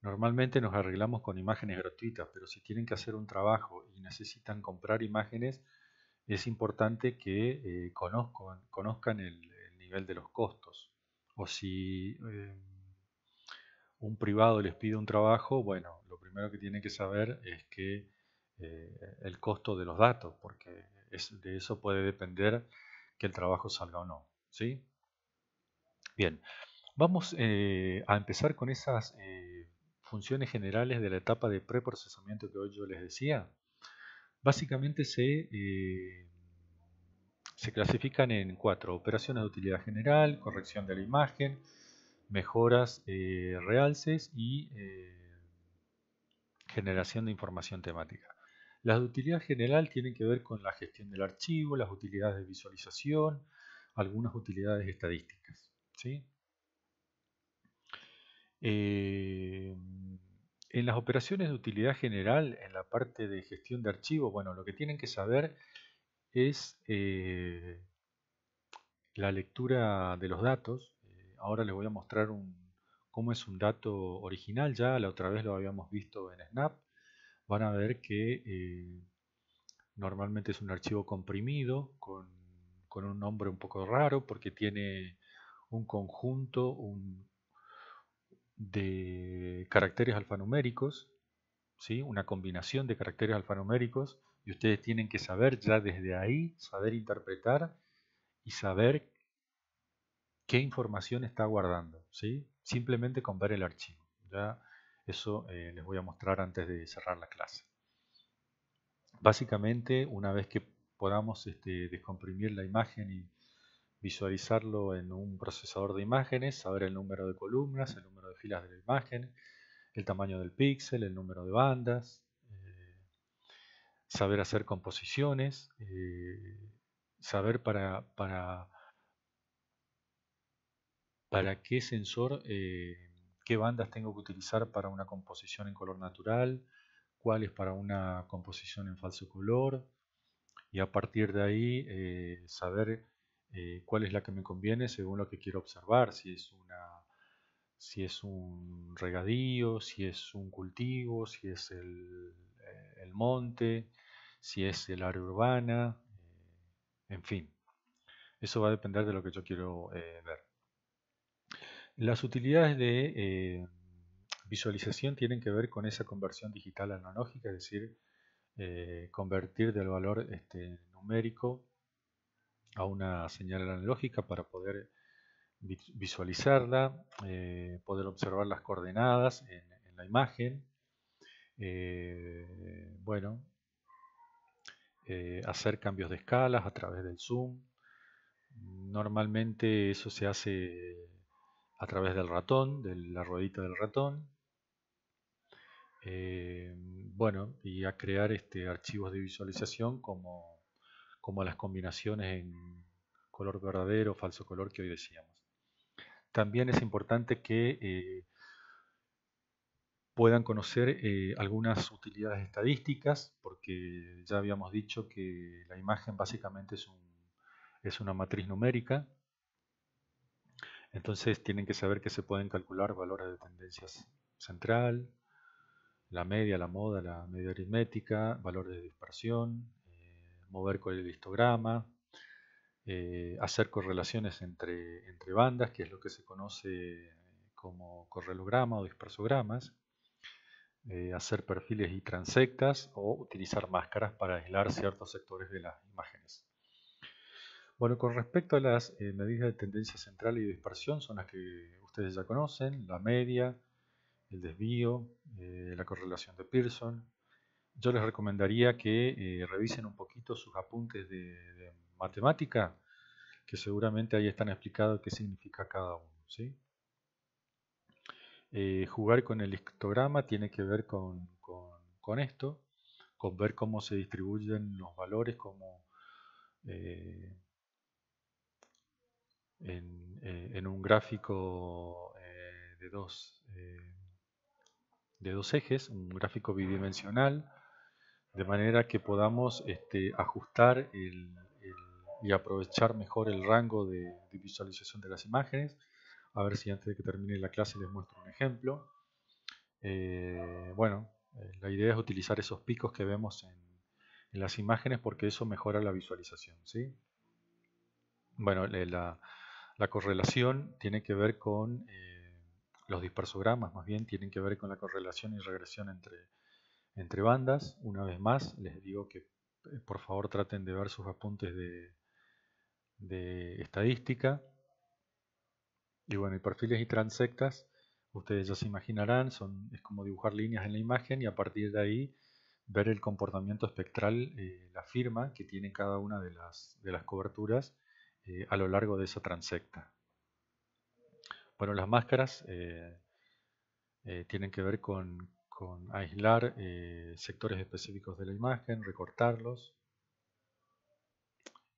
normalmente nos arreglamos con imágenes gratuitas, pero si tienen que hacer un trabajo y necesitan comprar imágenes, es importante que eh, conozcan, el, nivel de los costos. O si un privado les pide un trabajo, bueno, lo primero que tienen que saber es que eh, el costo de los datos, porque de eso puede depender que el trabajo salga o no. ¿sí? Bien, vamos eh, a empezar con esas eh, funciones generales de la etapa de preprocesamiento que hoy yo les decía. Básicamente se clasifican en cuatro, operaciones de utilidad general, corrección de la imagen, mejoras, realces y generación de información temática. Las de utilidad general tienen que ver con la gestión del archivo, las utilidades de visualización, algunas utilidades estadísticas. ¿sí? Eh, en las operaciones de utilidad general, en la parte de gestión de archivos, bueno, lo que tienen que saber es eh, la lectura de los datos. Eh, ahora les voy a mostrar un, cómo es un dato original, ya la otra vez lo habíamos visto en Snap van a ver que eh, normalmente es un archivo comprimido con, un nombre un poco raro porque tiene un conjunto de caracteres alfanuméricos, ¿sí? una combinación de caracteres alfanuméricos y ustedes tienen que saber ya desde ahí, saber interpretar y saber qué información está guardando, ¿sí? simplemente con ver el archivo. Eso eh, les voy a mostrar antes de cerrar la clase. Básicamente, una vez que podamos este, descomprimir la imagen y visualizarlo en un procesador de imágenes, saber el número de columnas, el número de filas de la imagen, el tamaño del píxel, el número de bandas, eh, saber hacer composiciones, eh, saber para, para, para qué sensor qué bandas tengo que utilizar para una composición en color natural, cuál es para una composición en falso color y a partir de ahí eh, saber eh, cuál es la que me conviene según lo que quiero observar, si es un regadío, si es un cultivo, si es el, eh, monte, si es el área urbana, en fin. Eso va a depender de lo que yo quiero ver. Las utilidades de eh, visualización tienen que ver con esa conversión digital analógica, es decir, eh, convertir del valor este, numérico a una señal analógica para poder visualizarla, eh, poder observar las coordenadas en, en la imagen, bueno, hacer cambios de escalas a través del zoom. Normalmente eso se hace a través del ratón, de la ruedita del ratón. Eh, bueno, y a crear este, archivos de visualización como, como las combinaciones en color verdadero, o falso color que hoy decíamos. También es importante que eh, puedan conocer eh, algunas utilidades estadísticas, porque ya habíamos dicho que la imagen básicamente es, es una matriz numérica, entonces tienen que saber que se pueden calcular valores de tendencias central, la media, la moda, la media aritmética, valores de dispersión, eh, mover con el histograma, eh, hacer correlaciones entre, bandas, que es lo que se conoce como correlograma o dispersogramas, eh, hacer perfiles y transectas o utilizar máscaras para aislar ciertos sectores de las imágenes. Bueno, con respecto a las eh, medidas de tendencia central y dispersión, son las que ustedes ya conocen, la media, el desvío, eh, la correlación de Pearson. Yo les recomendaría que eh, revisen un poquito sus apuntes de, matemática, que seguramente ahí están explicados qué significa cada uno. jugar con el histograma tiene que ver con, esto, con ver cómo se distribuyen los valores, cómo... Eh, en, un gráfico eh, de, dos, eh, de dos ejes, un gráfico bidimensional, de manera que podamos este, ajustar y aprovechar mejor el rango de, visualización de las imágenes. A ver si antes de que termine la clase les muestro un ejemplo. bueno, la idea es utilizar esos picos que vemos en, las imágenes porque eso mejora la visualización. ¿sí? Bueno, la, la correlación tiene que ver con, eh, los dispersogramas más bien, tienen que ver con la correlación y regresión entre, entre bandas. Una vez más, les digo que eh, por favor traten de ver sus apuntes de, de estadística. Y bueno, y perfiles y transectas, ustedes ya se imaginarán, son, es como dibujar líneas en la imagen y a partir de ahí ver el comportamiento espectral, eh, la firma que tiene cada una de las, de las coberturas eh, a lo largo de esa transecta. Bueno, las máscaras eh, eh, tienen que ver con, aislar sectores específicos de la imagen, recortarlos.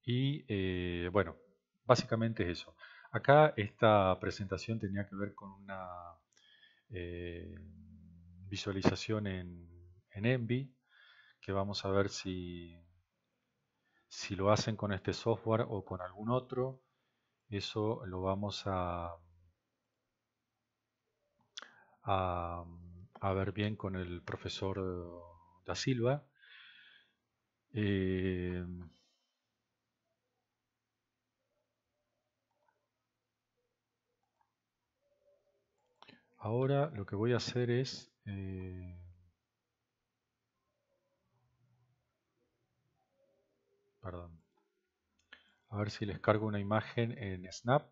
Y bueno, básicamente es eso. Acá esta presentación tenía que ver con una visualización en, en Envy, que vamos a ver si si lo hacen con este software o con algún otro, eso lo vamos a, a, ver bien con el profesor Da Silva. Eh, ahora lo que voy a hacer es... Eh, Perdón. A ver si les cargo una imagen en Snap.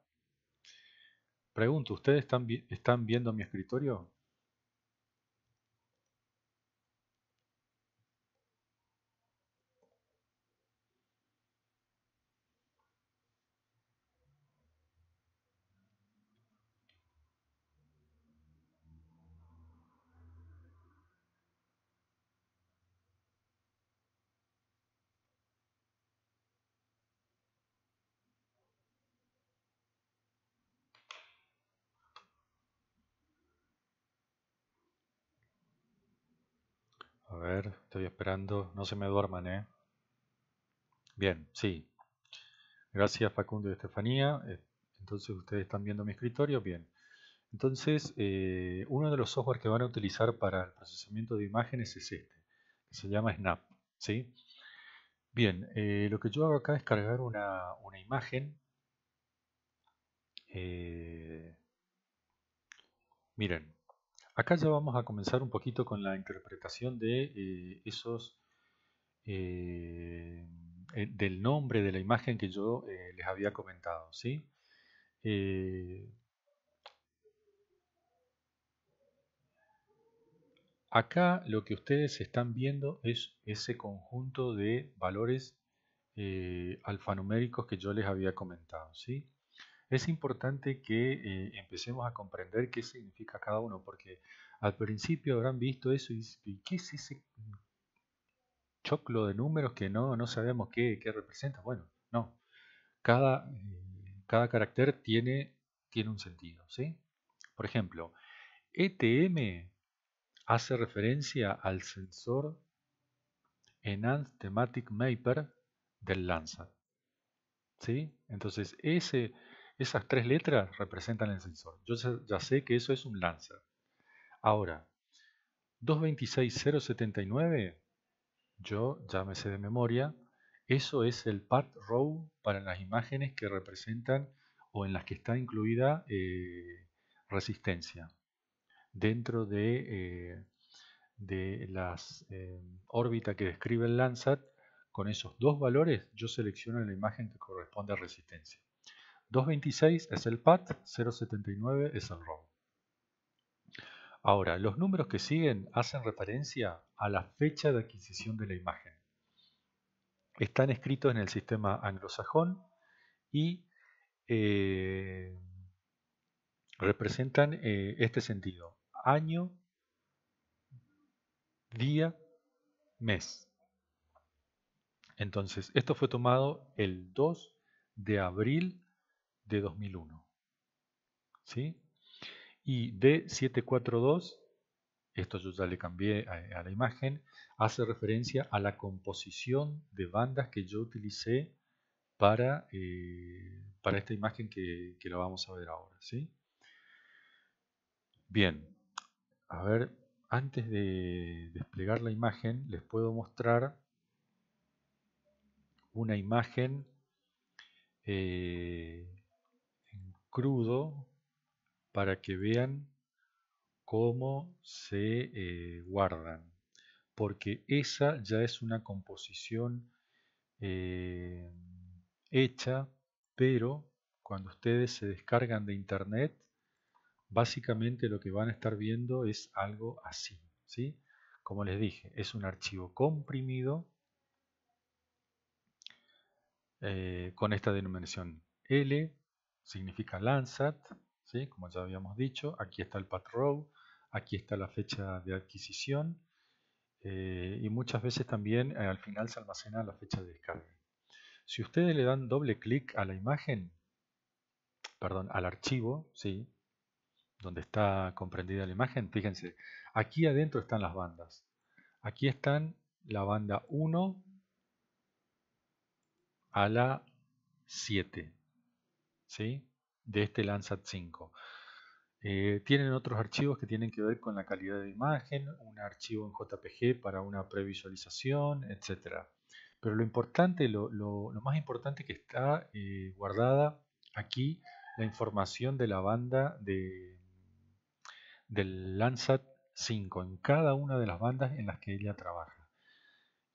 Pregunto, ¿ustedes están, están viendo mi escritorio? no se me duerman, ¿eh? Bien, sí. Gracias Facundo y Estefanía. Eh, entonces ustedes están viendo mi escritorio, bien. Entonces, eh, uno de los softwares que van a utilizar para el procesamiento de imágenes es este, que se llama Snap, ¿sí? Bien, eh, lo que yo hago acá es cargar una, imagen. miren, Acá ya vamos a comenzar un poquito con la interpretación de eh, esos eh, eh, del nombre de la imagen que yo les había comentado, ¿sí? acá lo que ustedes están viendo es ese conjunto de valores alfanuméricos que yo les había comentado, ¿sí? es importante que eh, empecemos a comprender qué significa cada uno, porque al principio habrán visto eso y, y ¿qué es ese choclo de números que no, no sabemos qué, qué representa? Bueno, no. Cada, eh, cada carácter tiene, tiene un sentido, ¿sí? Por ejemplo, ETM hace referencia al sensor Enhanced Thematic Mapper del Lanza. Entonces, ese esas tres letras representan el sensor. Yo ya sé que eso es un Lancer. Ahora, 226079, yo ya me sé de memoria, eso es el path row para las imágenes que representan o en las que está incluida eh, resistencia dentro de, eh, las órbitas eh, órbita que describe el Landsat. Con esos dos valores yo selecciono la imagen que corresponde a resistencia. 226 es el PAT, 079 es el ROM. Ahora, los números que siguen hacen referencia a la fecha de adquisición de la imagen. Están escritos en el sistema anglosajón y eh, representan eh, este sentido. Año, día, mes. Entonces, esto fue tomado el 2 de abril de 2001. ¿Sí? Y D742, esto yo ya le cambié a, la imagen, hace referencia a la composición de bandas que yo utilicé para, eh, para esta imagen que, la vamos a ver ahora. ¿sí? Bien, a ver, antes de desplegar la imagen, les puedo mostrar una imagen eh, crudo para que vean cómo se eh, guardan, porque esa ya es una composición eh, hecha, pero cuando ustedes se descargan de internet, básicamente lo que van a estar viendo es algo así, ¿sí? Como les dije, es un archivo comprimido eh, con esta denominación L, significa Landsat, ¿sí? como ya habíamos dicho, aquí está el path aquí está la fecha de adquisición eh, y muchas veces también eh, al final se almacena la fecha de descarga. Si ustedes le dan doble clic a la imagen, perdón, al archivo, ¿sí? donde está comprendida la imagen, fíjense, aquí adentro están las bandas. Aquí están la banda 1 a la 7 de este Landsat 5. Eh, tienen otros archivos que tienen que ver con la calidad de imagen, un archivo en JPG para una previsualización, etc. Pero lo importante, lo, más importante que está eh, guardada aquí, la información de la banda de, del Landsat 5, en cada una de las bandas en las que ella trabaja.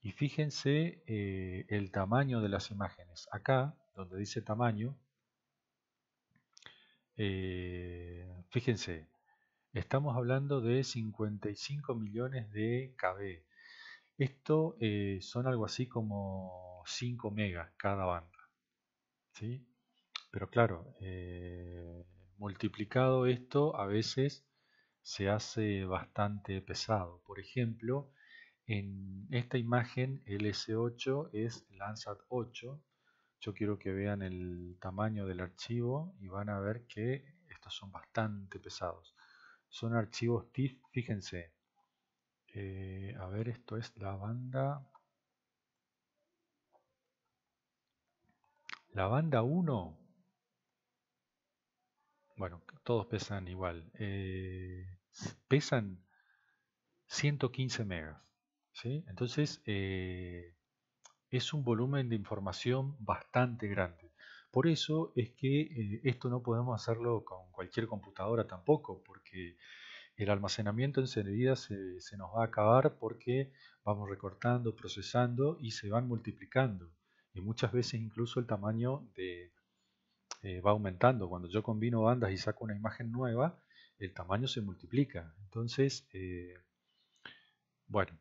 Y fíjense eh, el tamaño de las imágenes. Acá, donde dice tamaño, eh, fíjense, estamos hablando de 55 millones de KB. Esto eh, son algo así como 5 megas cada banda. ¿sí? Pero claro, eh, multiplicado esto a veces se hace bastante pesado. Por ejemplo, en esta imagen el s 8 es Landsat 8 yo quiero que vean el tamaño del archivo y van a ver que estos son bastante pesados. Son archivos TIFF, fíjense. Eh, a ver, esto es la banda... La banda 1. Bueno, todos pesan igual. Eh, pesan 115 megas. Entonces, eh, es un volumen de información bastante grande. Por eso es que eh, esto no podemos hacerlo con cualquier computadora tampoco, porque el almacenamiento en se, se nos va a acabar porque vamos recortando, procesando y se van multiplicando. Y muchas veces incluso el tamaño de, eh, va aumentando. Cuando yo combino bandas y saco una imagen nueva, el tamaño se multiplica. Entonces, eh, bueno,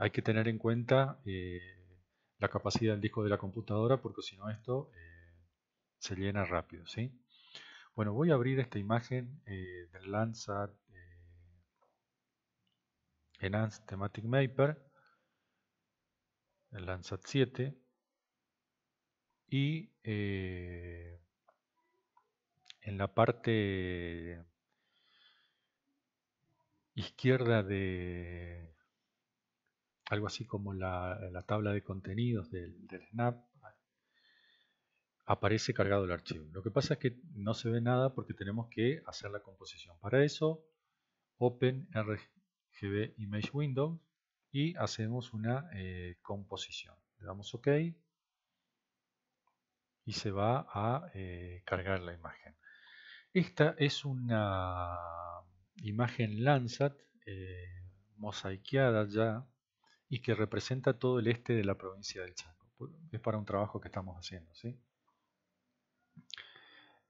hay que tener en cuenta la capacidad del disco de la computadora porque si no esto eh, se llena rápido. ¿sí? Bueno, voy a abrir esta imagen eh, del Landsat eh, Enhanced Thematic Mapper, el Landsat 7 y en la parte izquierda de, algo así como la, tabla de contenidos del, snap, aparece cargado el archivo. Lo que pasa es que no se ve nada porque tenemos que hacer la composición. Para eso, Open RGB Image Windows y hacemos una eh, composición. Le damos OK y se va a eh, cargar la imagen. Esta es una imagen Landsat eh, mosaiqueada ya y que representa todo el este de la provincia del Chaco. Es para un trabajo que estamos haciendo.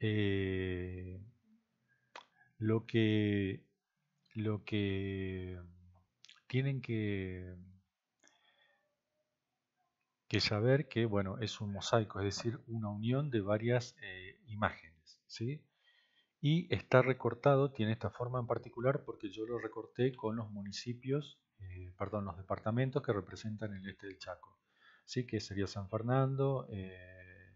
Eh, lo, que, lo que tienen que, que saber que bueno, es un mosaico, es decir, una unión de varias eh, imágenes. y está recortado, tiene esta forma en particular porque yo lo recorté con los municipios eh, perdón, los departamentos que representan el este del Chaco. Así Que sería San Fernando, eh,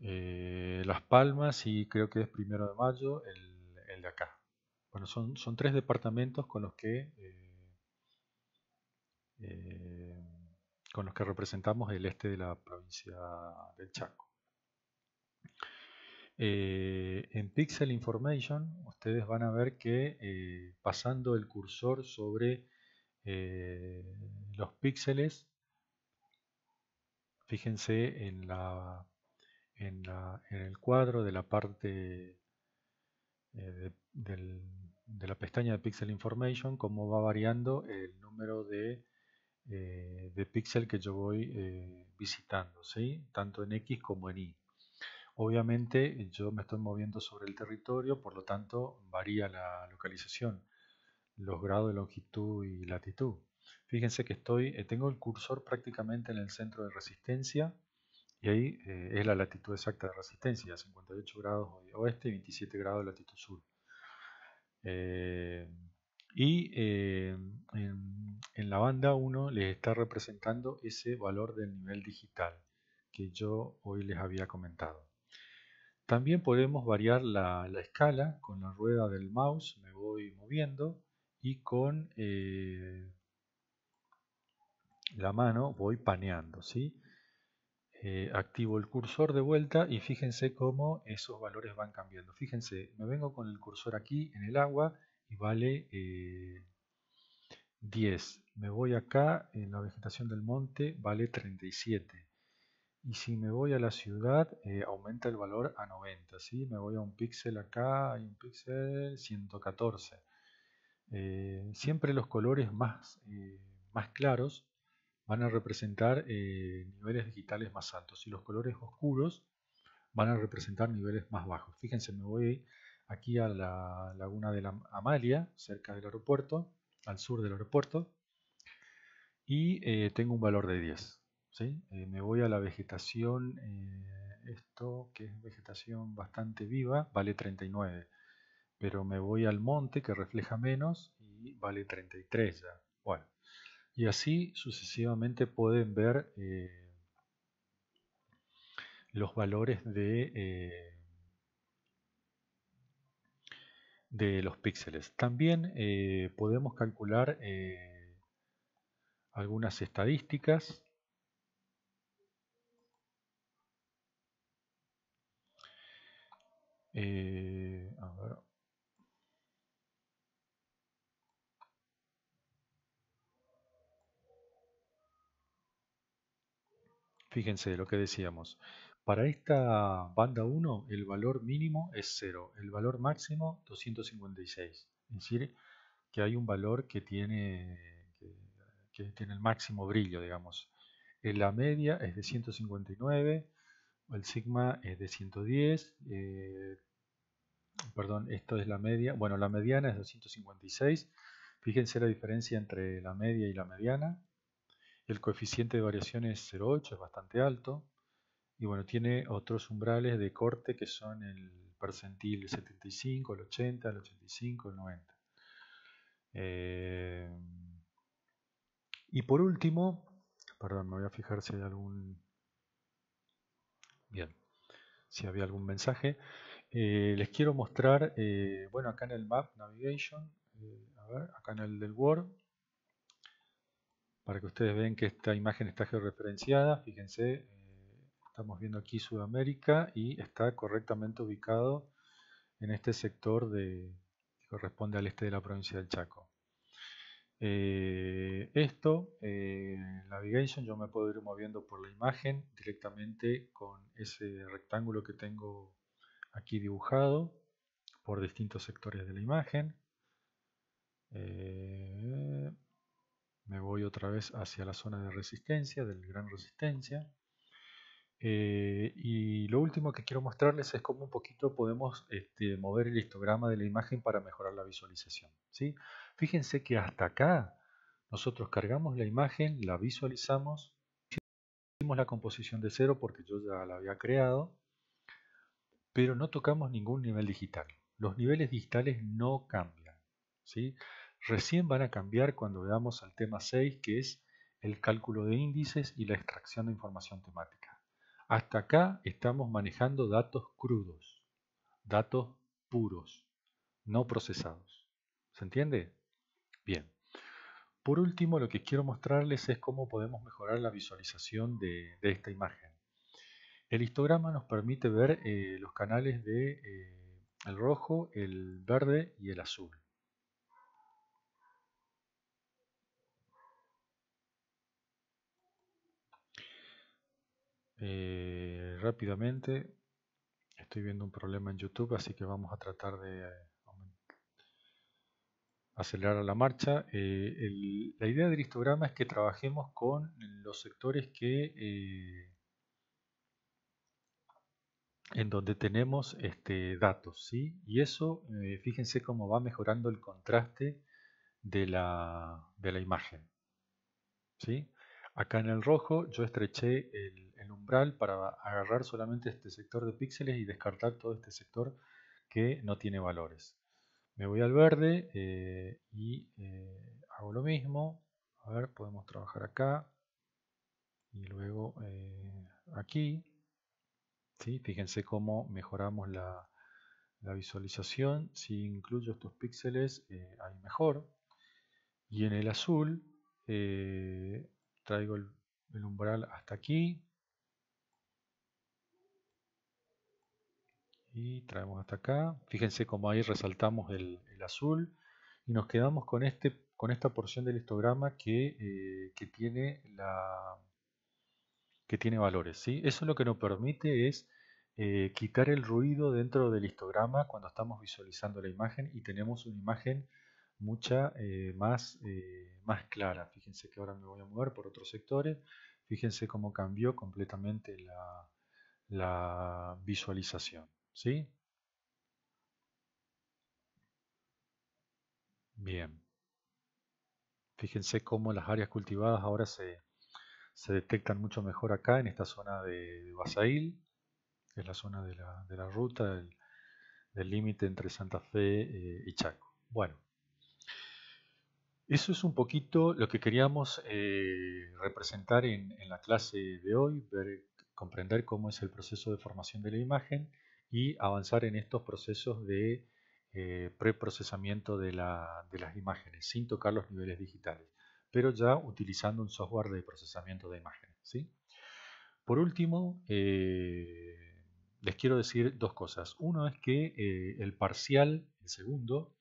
eh, Las Palmas y creo que es primero de mayo el, el de acá. Bueno, son, son, tres departamentos con los que con los que representamos el este de la provincia del Chaco. Eh, en Pixel Information ustedes van a ver que eh, pasando el cursor sobre eh, los píxeles, fíjense en, el cuadro de la parte de, la pestaña de Pixel Information, cómo va variando el número de, de que yo voy visitando, tanto en X como en Y. Obviamente yo me estoy moviendo sobre el territorio, por lo tanto varía la localización, los grados de longitud y latitud. Fíjense que estoy, eh, tengo el cursor prácticamente en el centro de resistencia y ahí eh, es la latitud exacta de resistencia, 58 grados oeste y 27 grados de latitud sur. Eh, y en, en, la banda 1 les está representando ese valor del nivel digital que yo hoy les había comentado. También podemos variar la, escala con la rueda del mouse, me voy moviendo y con eh, la mano voy paneando. ¿sí? Eh, activo el cursor de vuelta y fíjense cómo esos valores van cambiando. Fíjense, me vengo con el cursor aquí en el agua y vale 10. Eh, me voy acá en la vegetación del monte, vale 37. Y si me voy a la ciudad, eh, aumenta el valor a 90, Si Me voy a un píxel acá, hay un píxel 114. Eh, siempre los colores más, eh, más claros van a representar niveles digitales más altos y los colores oscuros van a representar niveles más bajos. Fíjense, me voy aquí a la laguna de la Amalia, cerca del aeropuerto, al sur del aeropuerto, y tengo un valor de 10. Eh, me voy a la vegetación, eh, esto que es vegetación bastante viva, vale 39. Pero me voy al monte que refleja menos y vale 33 ya. Bueno, y así sucesivamente pueden ver eh, los valores de, de los píxeles. También podemos calcular algunas estadísticas Eh, Fíjense lo que decíamos. Para esta banda 1 el valor mínimo es 0, el valor máximo 256. Es decir, que hay un valor que tiene, que, tiene el máximo brillo, digamos. En la media es de 159 el sigma es de 110, eh, perdón, esto es la media, bueno, la mediana es 256, fíjense la diferencia entre la media y la mediana, el coeficiente de variación es 0,8, es bastante alto, y bueno, tiene otros umbrales de corte que son el percentil 75, el 80, el 85, el 90. Eh, y por último, perdón, me voy a fijar si hay algún Bien, si había algún mensaje. Eh, les quiero mostrar, eh, bueno, acá en el Map Navigation, eh, a ver, acá en el del Word, para que ustedes vean que esta imagen está georreferenciada, fíjense, estamos viendo aquí Sudamérica y está correctamente ubicado en este sector de, que corresponde al este de la provincia del Chaco eh, esto, eh, navigation, yo me puedo ir moviendo por la imagen directamente con ese rectángulo que tengo aquí dibujado por distintos sectores de la imagen. Eh, me voy otra vez hacia la zona de resistencia, del gran resistencia. Eh, y lo último que quiero mostrarles es cómo un poquito podemos este, mover el histograma de la imagen para mejorar la visualización. Fíjense que hasta acá nosotros cargamos la imagen, la visualizamos, hicimos la composición de cero porque yo ya la había creado, pero no tocamos ningún nivel digital. Los niveles digitales no cambian. Recién van a cambiar cuando veamos al tema 6, que es el cálculo de índices y la extracción de información temática. Hasta acá estamos manejando datos crudos, datos puros, no procesados. ¿Se entiende? Bien. Por último, lo que quiero mostrarles es cómo podemos mejorar la visualización de, esta imagen. El histograma nos permite ver eh, los canales de eh, el rojo, el verde y el azul. Eh, rápidamente, estoy viendo un problema en YouTube, así que vamos a tratar de eh, acelerar la marcha. Eh, la idea del histograma es que trabajemos con los sectores que en donde tenemos este, datos, ¿sí? Y eso, fíjense cómo va mejorando el contraste de la, de la imagen, ¿sí? Acá en el rojo yo estreché el, umbral para agarrar solamente este sector de píxeles y descartar todo este sector que no tiene valores. Me voy al verde eh, y eh, hago lo mismo. A ver, podemos trabajar acá y luego eh, aquí. ¿Sí? Fíjense cómo mejoramos la, la, visualización. Si incluyo estos píxeles, hay mejor. Y en el azul traigo el, umbral hasta aquí. Y traemos hasta acá. Fíjense cómo ahí resaltamos el, azul. Y nos quedamos con, este, con esta porción del histograma eh, que, tiene la, que tiene valores. ¿sí? Eso lo que nos permite es eh, quitar el ruido dentro del histograma cuando estamos visualizando la imagen y tenemos una imagen mucha eh, más, eh, más clara. Fíjense que ahora me voy a mover por otros sectores. Fíjense cómo cambió completamente la, visualización. ¿Sí? Bien. Fíjense cómo las áreas cultivadas ahora se, detectan mucho mejor acá en esta zona de, de Basail, que es la zona de la, ruta, del límite entre Santa Fe eh, y Chaco. Bueno, eso es un poquito lo que queríamos eh, representar en, la clase de hoy, ver, comprender cómo es el proceso de formación de la imagen y avanzar en estos procesos de eh, preprocesamiento de, las imágenes sin tocar los niveles digitales, pero ya utilizando un software de procesamiento de imágenes. Por último, eh, les quiero decir dos cosas. Uno es que el parcial, el segundo,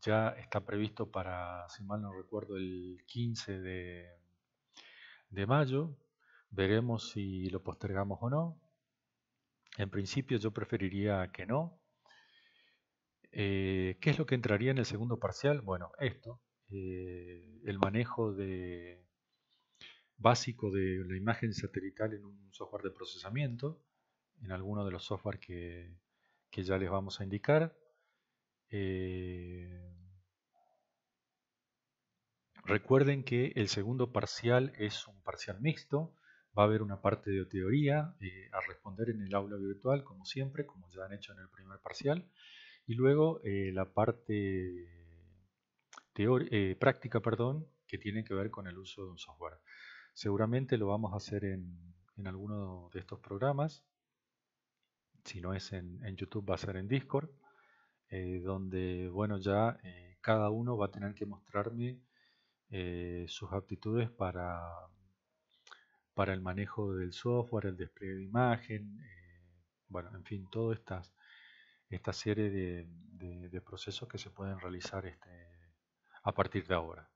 ya está previsto para, si mal no recuerdo, el 15 de, mayo. Veremos si lo postergamos o no. En principio yo preferiría que no. Eh, ¿Qué es lo que entraría en el segundo parcial? Bueno, esto, eh, el manejo de, básico de la imagen satelital en un software de procesamiento, en alguno de los software que, que ya les vamos a indicar. Eh, recuerden que el segundo parcial es un parcial mixto. Va a haber una parte de teoría eh, a responder en el aula virtual, como siempre, como ya han hecho en el primer parcial. Y luego eh, la parte práctica perdón, que tiene que ver con el uso de un software. Seguramente lo vamos a hacer en, alguno de estos programas. Si no es en YouTube, va a ser en Discord. Eh, donde, bueno, ya eh, cada uno va a tener que mostrarme eh, sus aptitudes para, para el manejo del software, el despliegue de imagen, bueno, en fin, toda esta, esta serie de, procesos que se pueden realizar este, a partir de ahora.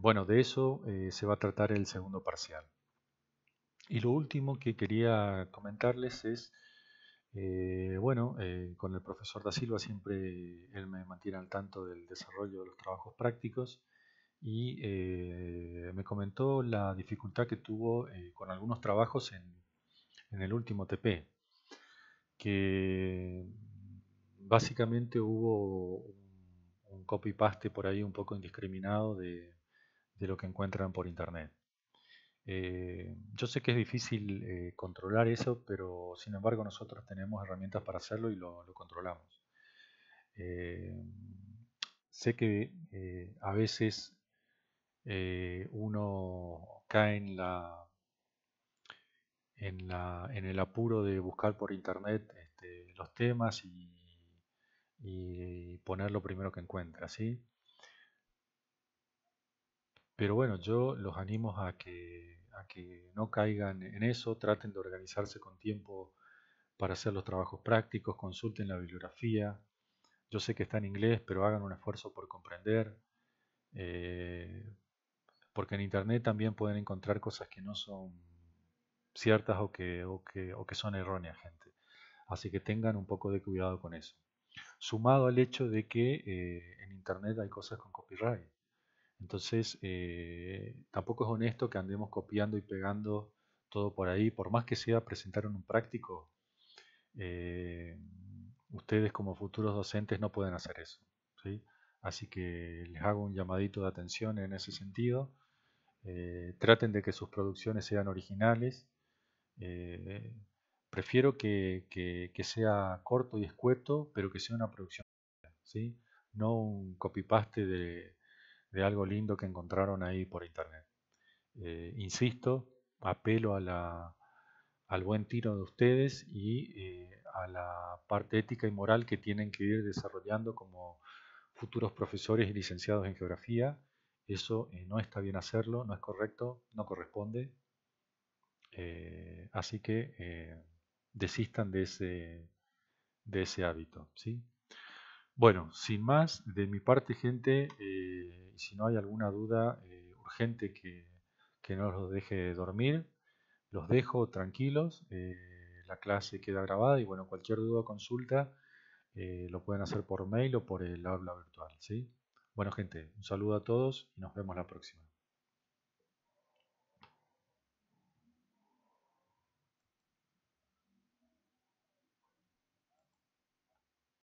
bueno, de eso se va a tratar el segundo parcial. Y lo último que quería comentarles es eh, bueno, eh, con el profesor Da Silva siempre él me mantiene al tanto del desarrollo de los trabajos prácticos y eh, me comentó la dificultad que tuvo con algunos trabajos en, el último TP, que básicamente hubo un, copy-paste por ahí un poco indiscriminado de lo que encuentran por internet. Eh, yo sé que es difícil eh, controlar eso, pero sin embargo nosotros tenemos herramientas para hacerlo y lo, controlamos. Eh, sé que a veces uno cae en la, en la, en el apuro de buscar por internet este, los temas y, y, poner lo primero que encuentra, ¿sí? Pero bueno, yo los animo a que, no caigan en eso, traten de organizarse con tiempo para hacer los trabajos prácticos, consulten la bibliografía. Yo sé que está en inglés, pero hagan un esfuerzo por comprender, eh, porque en Internet también pueden encontrar cosas que no son ciertas o que, o que, son erróneas, gente. Así que tengan un poco de cuidado con eso. Sumado al hecho de que eh, en Internet hay cosas con copyright. Entonces, eh, tampoco es honesto que andemos copiando y pegando todo por ahí, por más que sea presentar un práctico, eh, ustedes como futuros docentes no pueden hacer eso. Así que les hago un llamadito de atención en ese sentido. Eh, traten de que sus producciones sean originales. prefiero que, sea corto y escueto, pero que sea una producción, ¿sí? no un copy-paste de, de algo lindo que encontraron ahí por internet. Eh, insisto, apelo a al buen tiro de ustedes y eh, a la parte ética y moral que tienen que ir desarrollando como futuros profesores y licenciados en geografía. Eso eh, no está bien hacerlo, no es correcto, no corresponde. así que desistan de ese, de ese hábito. ¿sí? Bueno, sin más, de mi parte, gente, eh, si no hay alguna duda eh, urgente que, que, no los deje dormir, los dejo tranquilos. Eh, la clase queda grabada y, bueno, cualquier duda o consulta lo pueden hacer por mail o por el aula virtual. ¿sí? Bueno, gente, un saludo a todos y nos vemos la próxima.